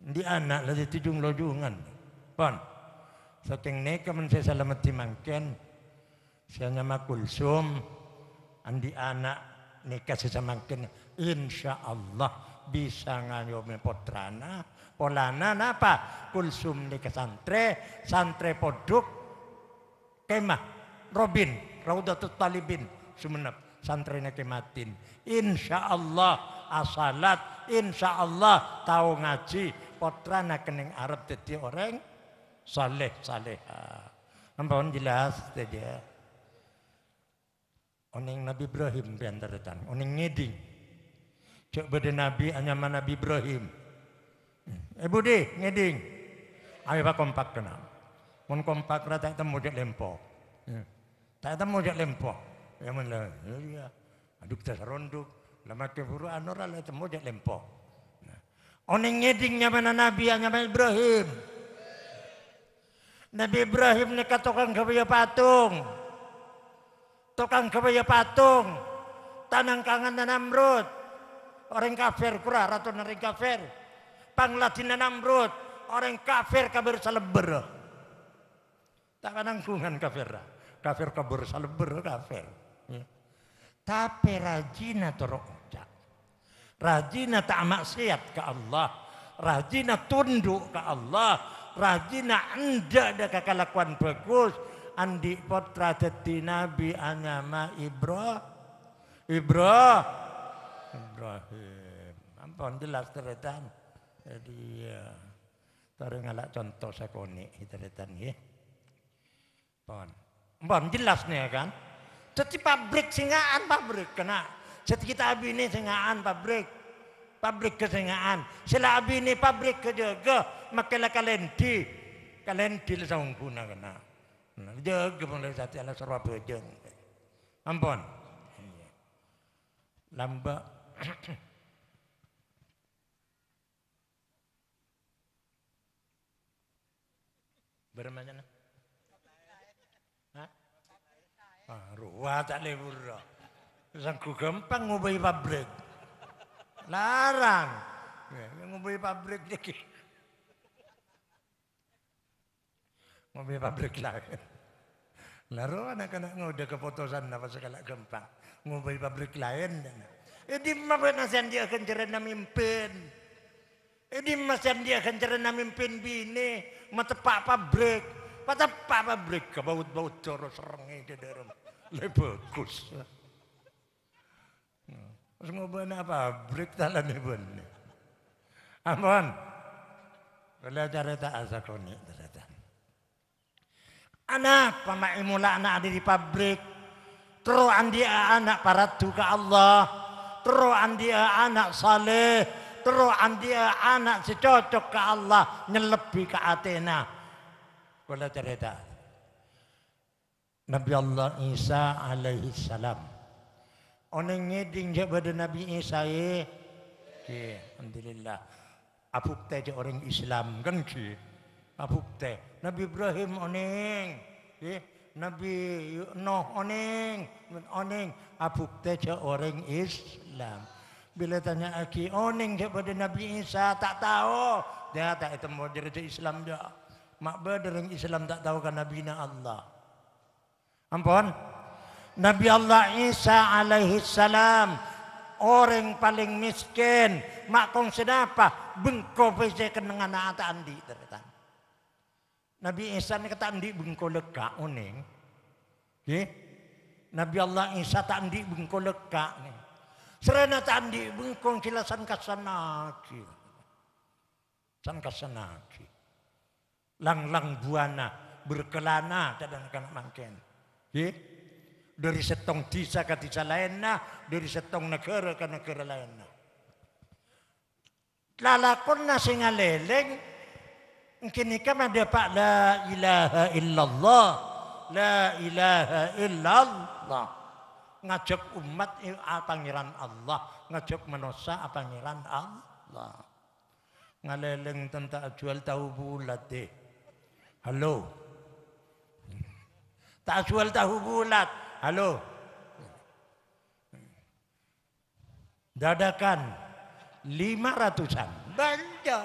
Speaker 4: di anak lah teti jung lojungan pon saking neka men saya selamat mangken saya nama Kulsum, andi anak nikah sesama kene. Insya Allah bisa ngayomi potrana. Polana apa Kulsum nikah santri, santri poduk, kemah, robin, raudatul talibin, sumenep, santri kematin. Insya Allah asalat, insya Allah tahu ngaji, potrana kening Arab jadi orang saleh saleha. Nampun jelas saja. Oning Nabi Ibrahim piantaretan, oning ngeding. Cek bede Nabi anyaman Nabi Ibrahim. Hmm. Eh budi ngeding. Ayo pak kompak kenal. Mun kompak rata temu jek lempo. Tak temu jek ya. lempo. Ya mun lah. Ya, iya. Aduk tas ronduk. Lama keburu anora lah temu jek lempo. Nah. Oning ngeding nyaman Nabi anyaman Ibrahim. Nabi Ibrahim nekat tokan kabaya patung tukang gawe ya patung tanang kangen Namrud orang kafir kura ratu nering kafir pangladina Namrud orang kafir kabir saleber tak kananggungan kafir kafir kabur saleber kafir ya. tapi rajina teroda rajina tak maksiat ke Allah rajina tunduk ke Allah rajina anda ada kekelakuan bagus andi potra dadi nabi agama Ibro Ibro Ibrahim ampun jelas teretan jadi ya tarik ngalak contoh sakoni teretan gitu, ya pon pon jelas nih ya, kan jadi pabrik singaan pabrik kena jadi kita abini singaan pabrik pabrik kesengaan sila abini pabrik kejaga makalah kalendi kalendi lesang guna kena Jeng jumlah satu anak serwa bejeng. Ampun. Iya. Lamba. Bermanya nak? Hah? Ah, ruwa tak lebur, Sangku gampang ngubai pabrik. Larang. Ngubai pabrik dikit. Mau pabrik lain. naro anak-anak udah keputusan apa segala gempa. Ngubai pabrik lain. Ini mah nasan dia akan cerana mimpin. Ini masan dia akan cerana mimpin bini. Mata pak pabrik. Mata pak pabrik. ke baut coro serengi di dalam. Lebih bagus. Terus bukan apa? pabrik, talan ibun. Ampun. Kalau cari tak asakoni. Anak pamak anak ada di pabrik. terus dia anak para juga Allah. terus dia anak saleh. terus dia anak secocok ke Allah. Nyelebi ke Athena. Kula cerita. Nabi Allah Isa alaihi salam. Orang ngeding je pada Nabi Isa eh? ye. Alhamdulillah. Apuk orang Islam kan ki. Abu teh Nabi Ibrahim oning Nabi Noh oning oning Abu teh ja orang Islam bila tanya aki oning kepada Nabi Isa tak tahu dia tak itu mau derajat Islam dia mak berdering Islam tak tahu kan Nabi na Allah ampun Nabi Allah Isa alaihi salam orang paling miskin mak kong sedapa bengko pese kenangan ataan di Nabi Isa ni kata andi bengko leka uning. Ye? Nabi Allah Isa tak andi bengko leka ni. Serena tak andi bengkong sila kasanaki. San kasanaki. Lang-lang buana berkelana dan kanak mangken. Ye? Dari setong desa ke desa lainnya, dari setong negara ke negara lainnya. Lalakon na singaleleng, Kini kan ada Pak La ilaha illallah. La ilaha illallah. Ngajak umat pangeran Allah. Ngajak manusia pangeran Allah. Ngaleleng tentang jual tahu bulat deh. Halo. Tak jual tahu bulat. Halo. Dadakan. Lima ratusan. Banyak.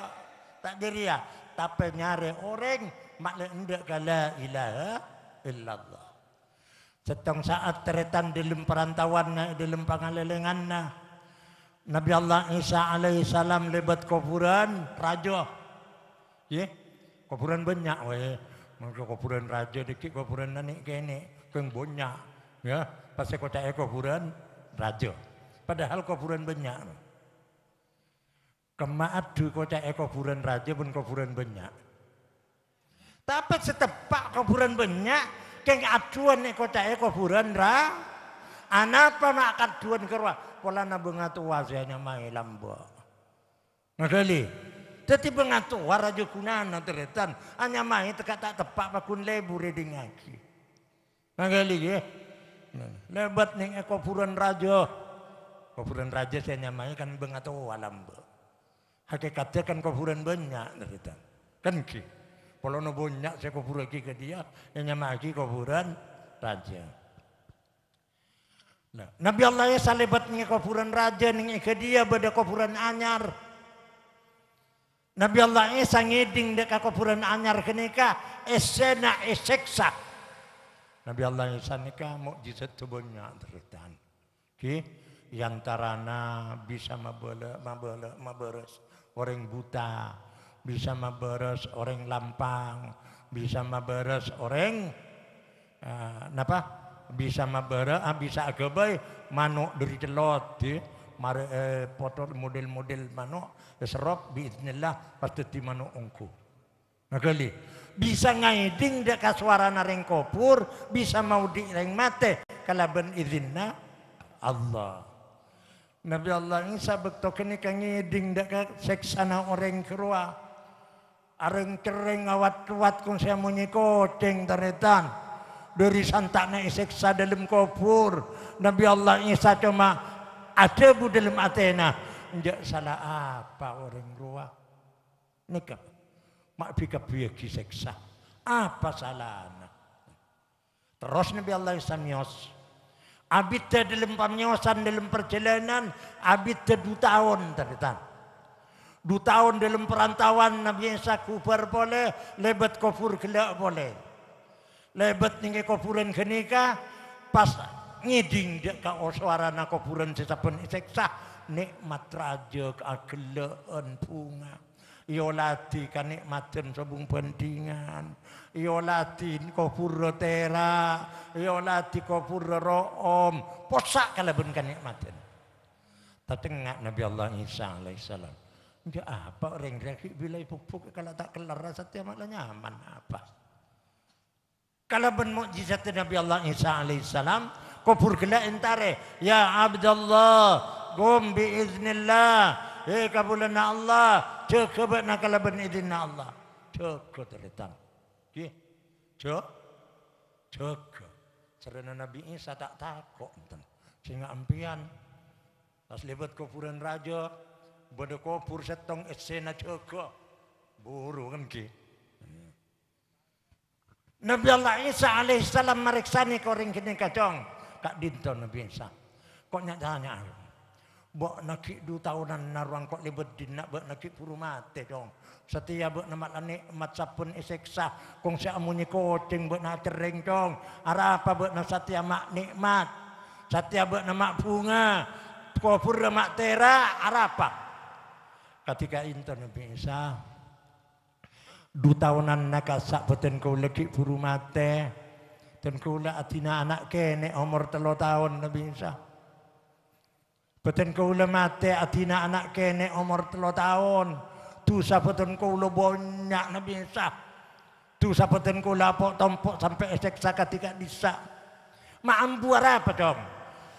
Speaker 4: Tak diri ya tapi nyari orang makna ndak kala ilaha illallah. Setong saat teretan di perantauan na di pangalelengan na Nabi Allah Isa alaihi salam lebat kuburan raja. Ya, kuburan banyak wae. Mangko kuburan raja dikit kuburan nanik kene keng banyak. Ya, pas kota e kuburan raja. Padahal kuburan banyak. Kemaat du kota kuburan raja pun kuburan banyak. Tapi setepak kuburan banyak, keng aduan nih kota kuburan ra. Anak nak aduan kerwa, pola nabung atu wasianya mai lambo. Nadali, jadi pengatu waraja kunana teretan, hanya mai teka tak tepak pakun lebu reding lagi. Nadali ya, lebat neng kuburan raja. Kuburan raja saya nyamai kan bengatu walambo hakikatnya kan kuburan banyak cerita kan ki kalau no banyak saya kubur lagi ke dia yang nyamaki kuburan raja nah Nabi Allah ya salibat nih kuburan raja nih ke dia pada kuburan anyar Nabi Allah Isa ya ngeding dekat kuburan anyar kenika esena eseksa Nabi Allah Isa ya nikah mukjizat banyak terhitan ki yang tarana bisa mabola mabola maberes orang buta, bisa maberes orang lampang, bisa maberes orang uh, napa? Bisa mabara? ah, bisa agabai manuk dari telot ya. Mare, eh, potor model-model manuk, ya serok biiznillah pasti di manuk ongku. Nagali. Bisa ngaiding dek suara naring kopur, bisa mau di reng mate kalaban izinna Allah. Nabi Allah Isa bektokeni kangiding dak seksana orang kerua. Areng kering awat kuat kung saya munyi kodeng teretan. Dari santaknya iseksa dalam kubur. Nabi Allah Isa cuma ada bu dalam Athena. Njak salah apa orang kerua. Nikah. Mak bika biagi seksa. Apa anak? Terus Nabi Allah Isa nyos. Abit dia dalam pemnyosan, dalam perjalanan, abit dia dua tahun tadi Dua tahun dalam perantauan, Nabi Isa kubar boleh, lebat kofur gelap boleh. Lebat ini kofuran genika, pas ngiding dia ke suarana kufuran sesapun eh, seksa, nikmat raja kegelaan bunga. Ia latihkan nikmatan sebung pentingan. ya lati kau pura tera ya lati kau pura room posak kalabun kanikmatan Nabi Allah Isa alaihissalam dia apa orang reki bila pupuk kalau tak kelar rasa tiap malah nyaman apa kalau ben mukjizat Nabi Allah Isa alaihissalam kopur kena entare ya Abdullah gom bi iznillah eh kabulana Allah cekebet nak kalau ben Allah cekebet teretang jog jaga. Cerene Nabi Isa tak takok sehingga Sing ampian pas lewat kuburan raja bodo kubur setong esena jaga. Buru kan ki. Hmm. Nabi Allah Isa alaihissalam meriksani koring kini kacong. Kak Dinto Nabi Isa. Kok nyatanya aku. Bok nakik du tahunan naruang kok lebet dinak bok nakik puru mate dong setia buat nama lani mat sapun isiksa kung si amuni kucing bu na ceringcong arapa setia mak nikmat setia buat nama bunga kofur nama tera arapa ketika internet bisa du tahunan sak beten kau lagi buru mate dan le atina anak kene umur telo tahun Nabi Isa. Beten le mate atina anak kene umur telo tahun dosa boten kula banyak nabi sah dosa boten kula pok tompok sampai esek sakatika bisa maampuar apa dong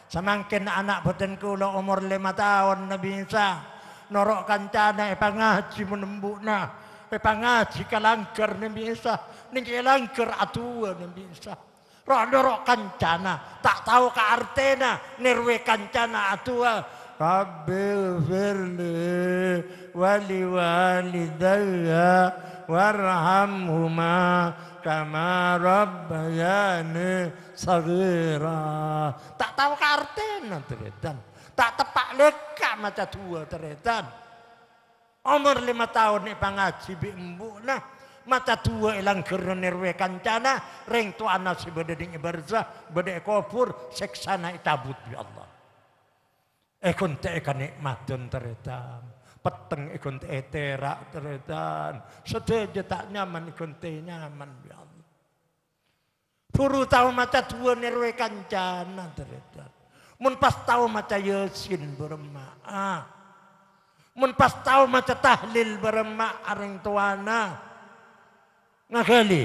Speaker 4: semangkin anak boten kula umur lima tahun nabi sah norok kancana epangaji menembukna epangaji kalangker nabi sah ning kalangker atua nabi sah norok kancana, tak tahu ke artena, nirwe kancana atua. Rabbil firli ولوالدي وارحمهما kama rabbayani sagira. Tak tahu karten teredan. Tak tepak leka maca dua teredan. Umur lima tahun nih pangaji bi embu nah. mata tua ilang gerenir we kancana. Ring tu anak si bededing ibarzah. Bedek kofur. Seksana itabut bi ya Allah. Ekon eh, teka nikmat dan teredan peteng ikon etera terak teretan. Sedih dia tak nyaman ikon te nyaman. Ya Allah. Puru tahu maca dua nerwe kancana teretan. Mun pas tahu maca yasin beremaah. Mun pas tahu maca tahlil beremaah aring tuana. ngakali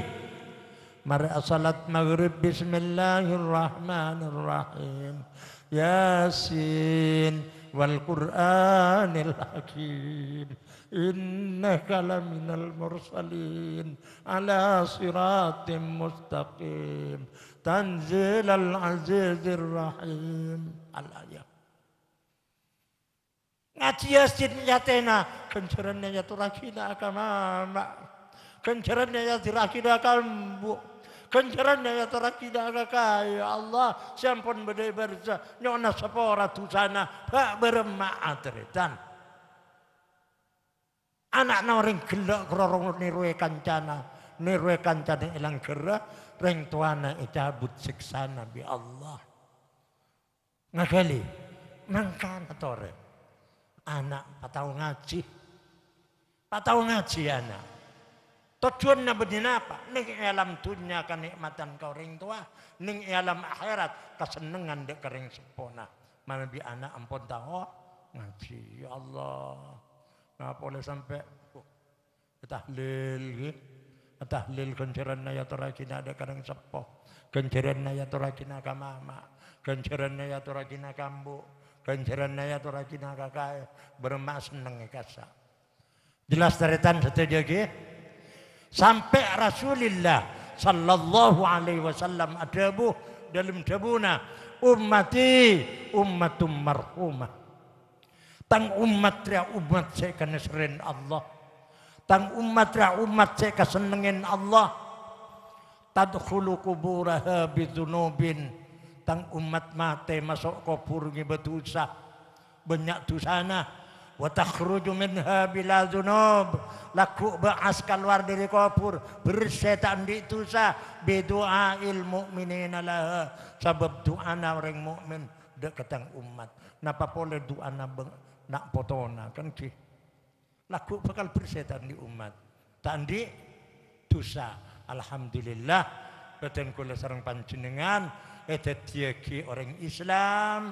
Speaker 4: Mari salat maghrib bismillahirrahmanirrahim. Yasin wal Qur'anil Hakim innaka laminal mursalin ala siratim mustaqim tanzilal azizir rahim al ayat ngaji yasin yatena kencerannya yaturakina akamama kencerannya yaturakina kambu Kenjaranda ya, yatarakidagaka kaya ya Allah siampun bedai berza nyona sepora sana pak berema atretan. Ah, anak noring gelak kerorong nirwe kancana nirwe kancana ilang kera reng tuana icabut e siksa Nabi Allah. Ngakali nangkana tore anak patau ngaji patau ngaji anak Tujuannya bedina apa? Ning alam dunia kenikmatan kau ring tua. Ning alam akhirat kesenengan dek kering sempurna. Mana bi anak ampun tahu ngaji. Ya Allah. Ngapa boleh sampai oh, tahlil gitu. Tahlil kenceran ya turakina ada kering sepoh. Kenceran ya turakina kamama. Kenceran ya turakina kambu. Kenceran ya turakina kakak Bermak seneng kasa. Jelas dari tan setuju gitu sampai Rasulullah sallallahu alaihi wasallam adabu dalam Jabuna ummati ummatum marhumah tang umat ya umat saya seren Allah tang umat ya umat saya kesenengin Allah tadkhulu kuburaha bidunubin tang umat mate masuk kubur ngi berdosa banyak dosana wa takhruju minha bila dzunub laku ba'as keluar dari kubur bersetan di tusa bidu'a il mukminina lah sebab doana orang mukmin dek ketang umat napa boleh doana nak potona kan ki laku bakal bersetan di umat tandi tusa alhamdulillah Badan kula sarang panjenengan Eta diagi orang Islam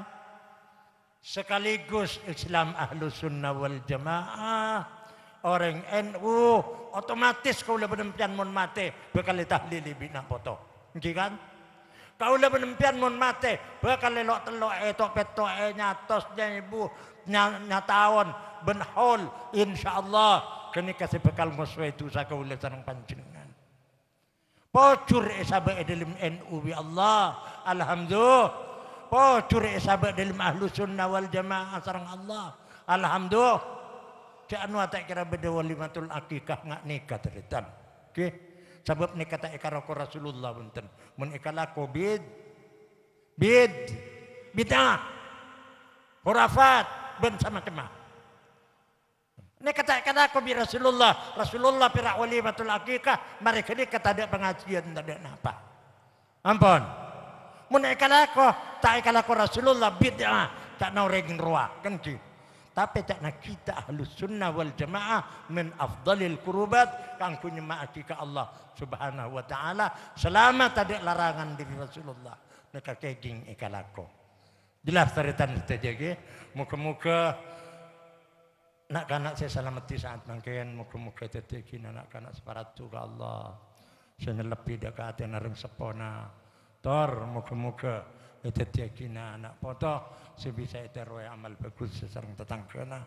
Speaker 4: sekaligus Islam Ahlu Sunnah wal Jamaah orang NU otomatis kau lebih penempian mon mate bekal tahlili bina foto nggih kan kau lebih penempian mon mate bekal lelok telok etok petok e nyatos ibu nyatawan benhol insyaallah kini kasih bekal ngoswe itu saya kau lihat sarang panjenengan pocur esaba edelim NU bi ya Allah alhamdulillah curi sahabat dalam ahlu sunnah wal jamaah sarang Allah. Alhamdulillah. Cak anu tak kira beda walimatul akikah ngak nikah teritan. Oke. Sebab nikah tak ikar aku Rasulullah bunten. Mun ikala aku bid. Bid. Bid'ah. Hurafat. Ben sama kemah. Ini kata kata aku bi Rasulullah, Rasulullah pira walimatul akikah, mereka ini kata ada pengajian, tidak ada apa. Ampun. Muna aku, tak ta Rasulullah bid Rasulullah bid'ah. Tak nau regin kan ki gitu. Tapi tak nakita ahlu sunnah wal jamaah min afdalil kurubat. Kang kunya ma'ati Allah subhanahu wa ta'ala. Selama tadi larangan dari Rasulullah. mereka keging ikala Jelas taritan kita jaga. Muka-muka nak kanak saya di saat mangkain muka-muka tetekin anak kanak separatu ke Allah. saya lebih dekat yang narim sepona. Tar muka-muka itu tiakina anak potok sebisa itu roy amal bagus sesarang tentang kena.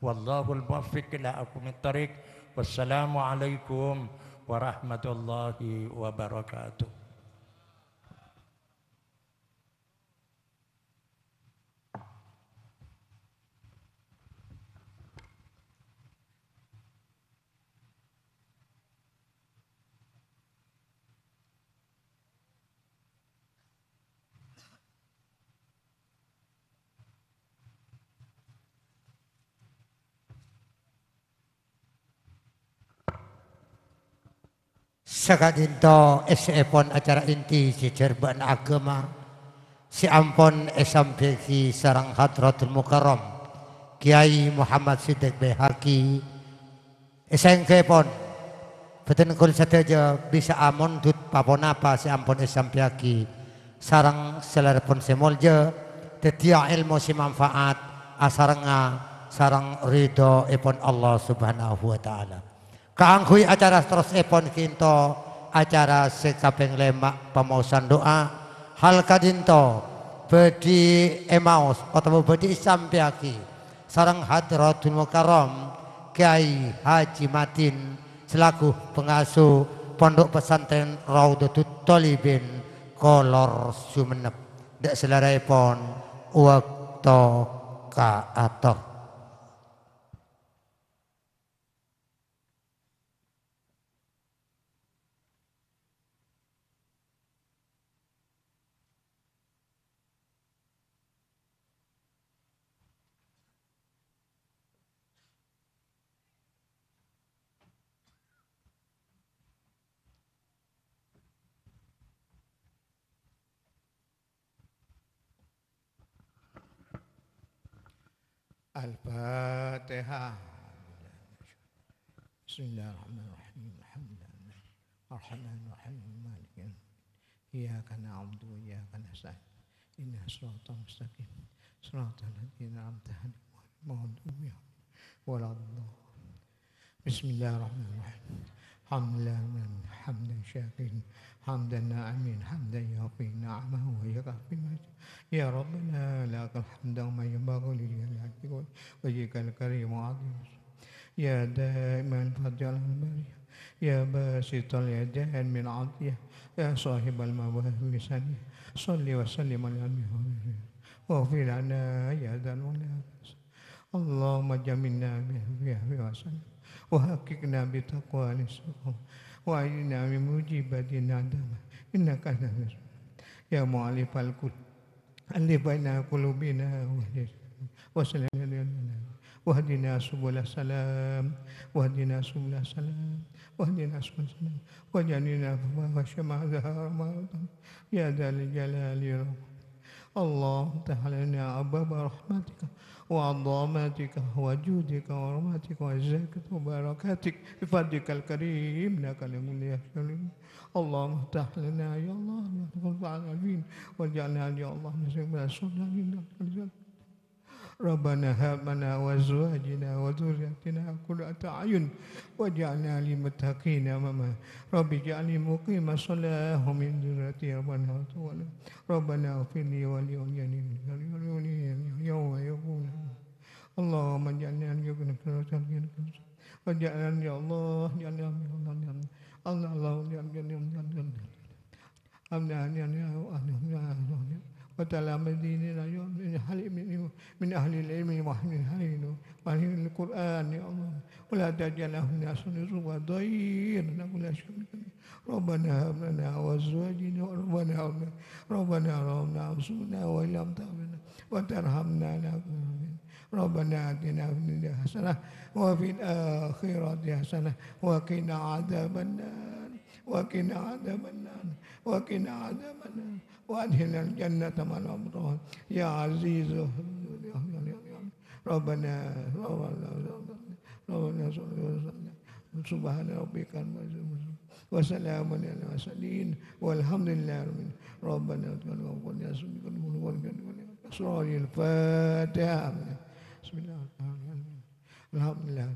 Speaker 4: Wallahu al-muafiq ila aku mitarik. Wassalamualaikum warahmatullahi wabarakatuh.
Speaker 1: sakadinto esepon acara inti jejerban agama si ampon esambeki sarang hadratul mukarram Kiai Muhammad Siddiq Behaki esengkepon beten kul sateja bisa amon dut papon apa si ampon esampiaki sarang selerpon semolja tetia ilmu si manfaat asaranga sarang ridho epon Allah subhanahu wa ta'ala Kaanghui acara terus epon kinto acara sekapeng lemak pemausan doa hal kadinto bedi emaus atau bedi sampiaki sarang hadratul mukarram Kiai Haji Matin selaku pengasuh pondok pesantren Raudatul Tolibin Kolor Sumenep dak selarai pon waktu ka atok
Speaker 5: الفاتحة بسم الله الرحمن الرحيم الحمد لله الرحمن الرحيم مالك يوم إياك نعبد وإياك نستعين إنها صراط مستقيم صراط الذين أنعمت عليهم المغضوب ولا بسم الله الرحمن الرحيم حمد لله حمدا شاكرين حمدا ناعمين حمدا يوفي نعمه ويكفي مجد. يا ربنا لك الحمد وما ينبغي لجلالك وجهك الكريم وعظيم يا دائما الفضل المريم يا باسط اليدين من عطيه يا صاحب المواهب سنيه صل وسلم على النبي واغفر لنا يا ذا المنافس اللهم جملنا بعفوك وسلم وحققنا بتقوى لسكم وأعنا من مجيبات الندم إنك أنت يا مؤلف الكتب ألف بين قلوبنا وسلم واهدنا سبل السلام واهدنا سبل السلام واهدنا سبل السلام وجنينا فما ظهر ما يا ذا الجلال اللهم تعالى لنا أبواب رحمتك وعظمتك وجودك ورحمتك وعزتك وبركاتك بفضلك الكريم لك لمن يشكر Allah tahlana ya Allah ya Rabbul alamin waj'alna ya Allah min salihin ربنا هب لنا وازواجنا وذريتنا قرة اعين واجعلنا للمتقين اماما رب اجعلني مقيم الصلاه ومن ذريتي ربنا وتولى ربنا اغفر لي ولوالدينا يوم يقوم اللهم اجعلنا من يقيم الصلاه واجعلنا يا الله يا الله يا الله Allah Allah وتعالى من ديننا من حليم من أهل العلم وأهل الحليم وأهل القرآن يا الله ولا تجعلهن سنة وضيرنا ولا شرك ربنا هب لنا وأزواجنا ربنا هب ربنا ربنا أنفسنا وإن لم تغفر وترحمنا لنا ربنا آتنا في الدنيا حسنة وفي الآخرة حسنة وقنا عذاب النار وقنا عذاب النار وقنا عذاب النار وأدخلنا الجنة مع الأبرار يا عزيز ربنا ربنا سبحان ربك وسلام على المرسلين والحمد لله رب العالمين ربنا تقبل منا سبحانك الفاتحة Alhamdulillah.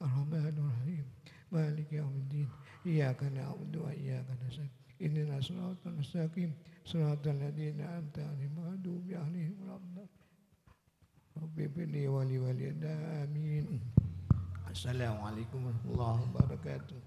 Speaker 5: Alhamdulillahirrahmanirrahim. Malik yaumiddin. Iyyaka na'budu wa iyyaka nasta'in. Innana siratal dan Siratal ladzina an'amta 'alaihim ghadubi 'alaihim Rabbi bini wali wali amin. Assalamualaikum warahmatullahi wabarakatuh.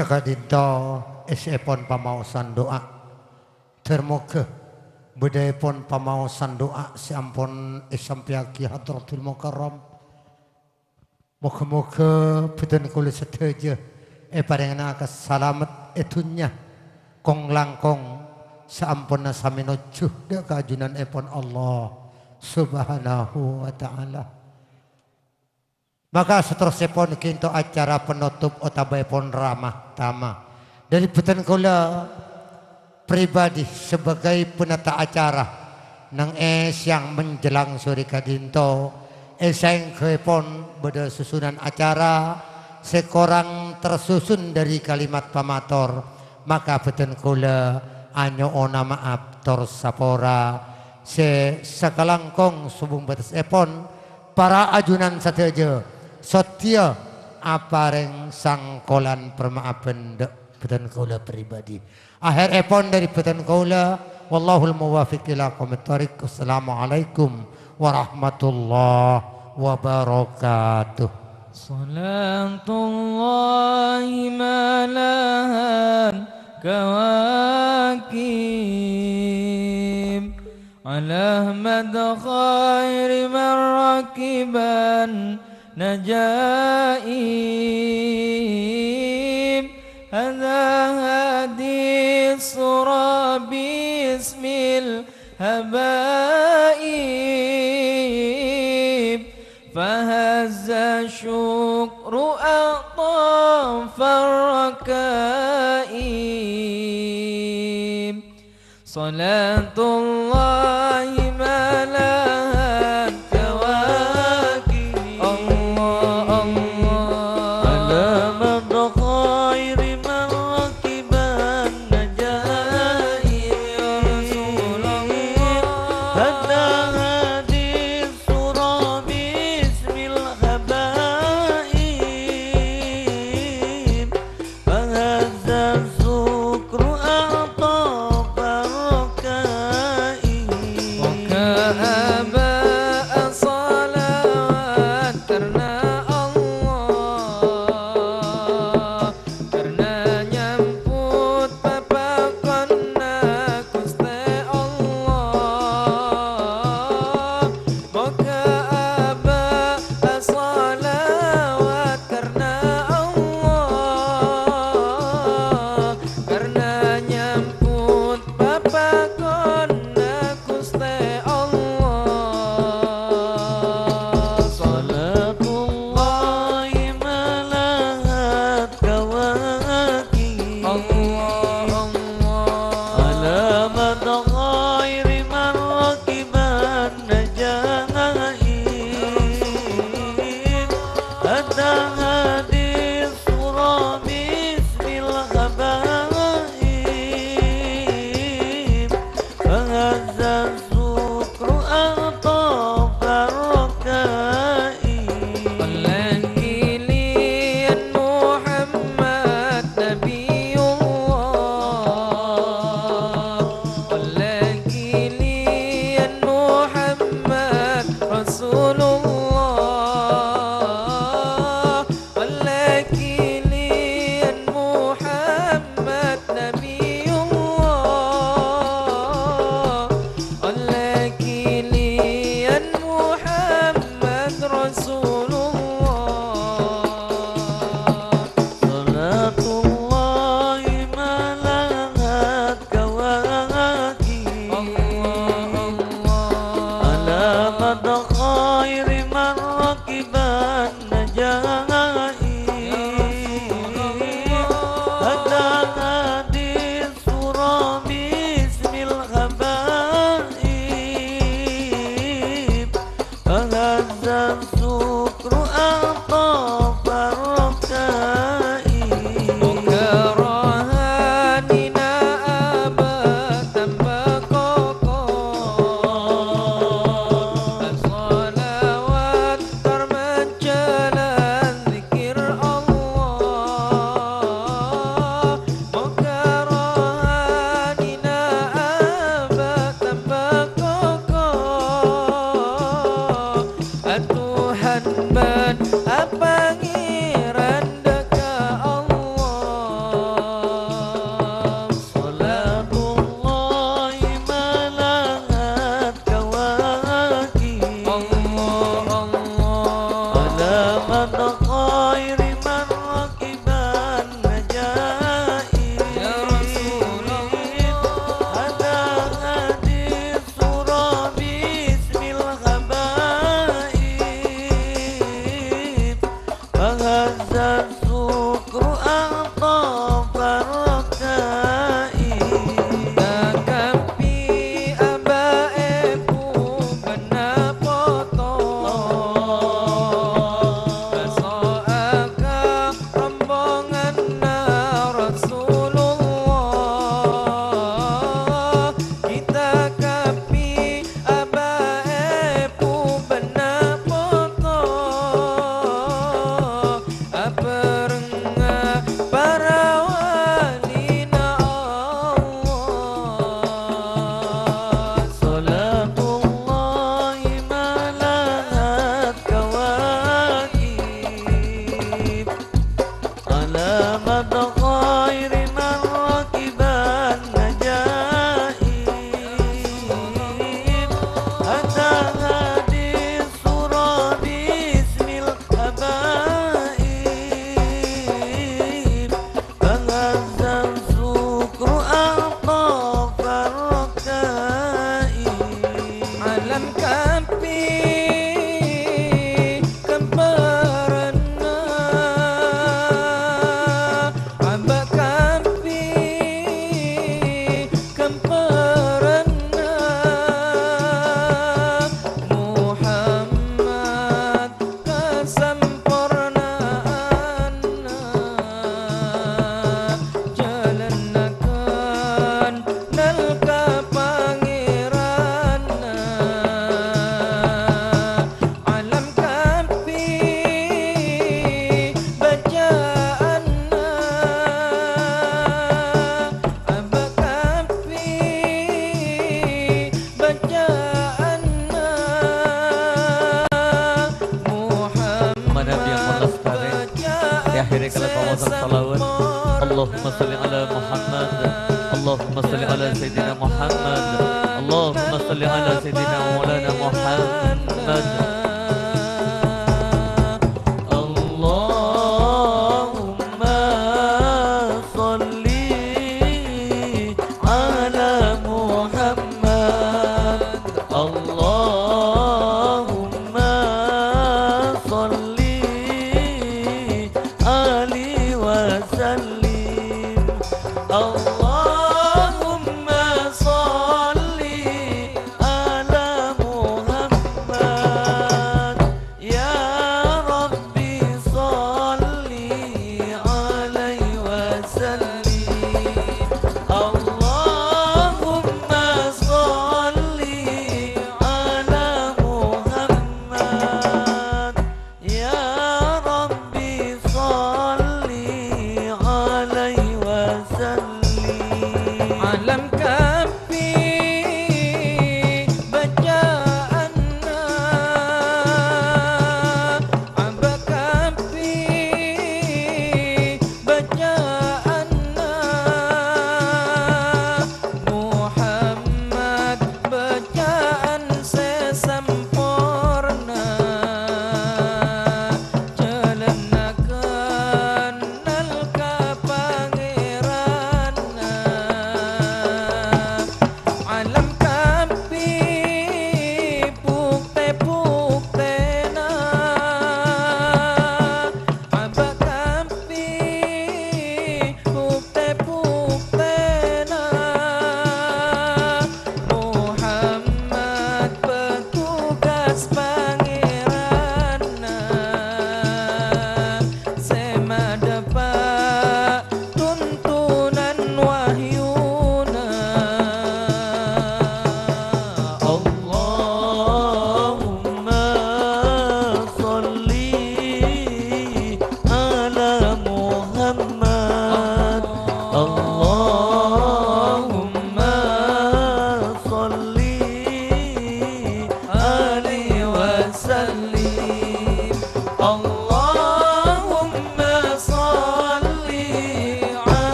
Speaker 1: sakadinta isipun pamausan doa termoga pon pamausan doa sampun isampiagi hadratul mukarram muga-muga beden kula sedaya e eh, paringana salamet etunya eh, kong langkong sampun sami nuju dekajunan epon Allah subhanahu wa ta'ala maka seterusnya pun kinto acara penutup otabai pun ramah tamah Dari peten kula pribadi sebagai penata acara nang es yang menjelang sore kadinto yang kepon beda susunan acara sekorang tersusun dari kalimat pamator maka peten kula anyo ona maaf tor sapora se sekalangkong subung batas epon para ajunan aja. Satya apareng sangkolan permaaben beten kula pribadi. Akhir epon dari beten kula wallahul muwafiq ila qomitarik. Assalamualaikum warahmatullahi wabarakatuh.
Speaker 2: Salatullahi malahan kawakib على أحمد خير من ركبا نجائم هذا هادي الصرى باسم الهبائب فهز الشكر أطاف الركائب صلاة الله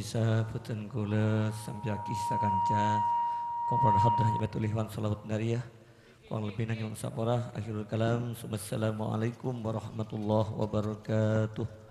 Speaker 1: bisa Puten Kula Sampiaki Sakanca Kompon Hadrah Jabatul Ihwan Salawat Nariyah Kurang lebih nanya Saporah Akhirul Kalam Assalamualaikum warahmatullahi wabarakatuh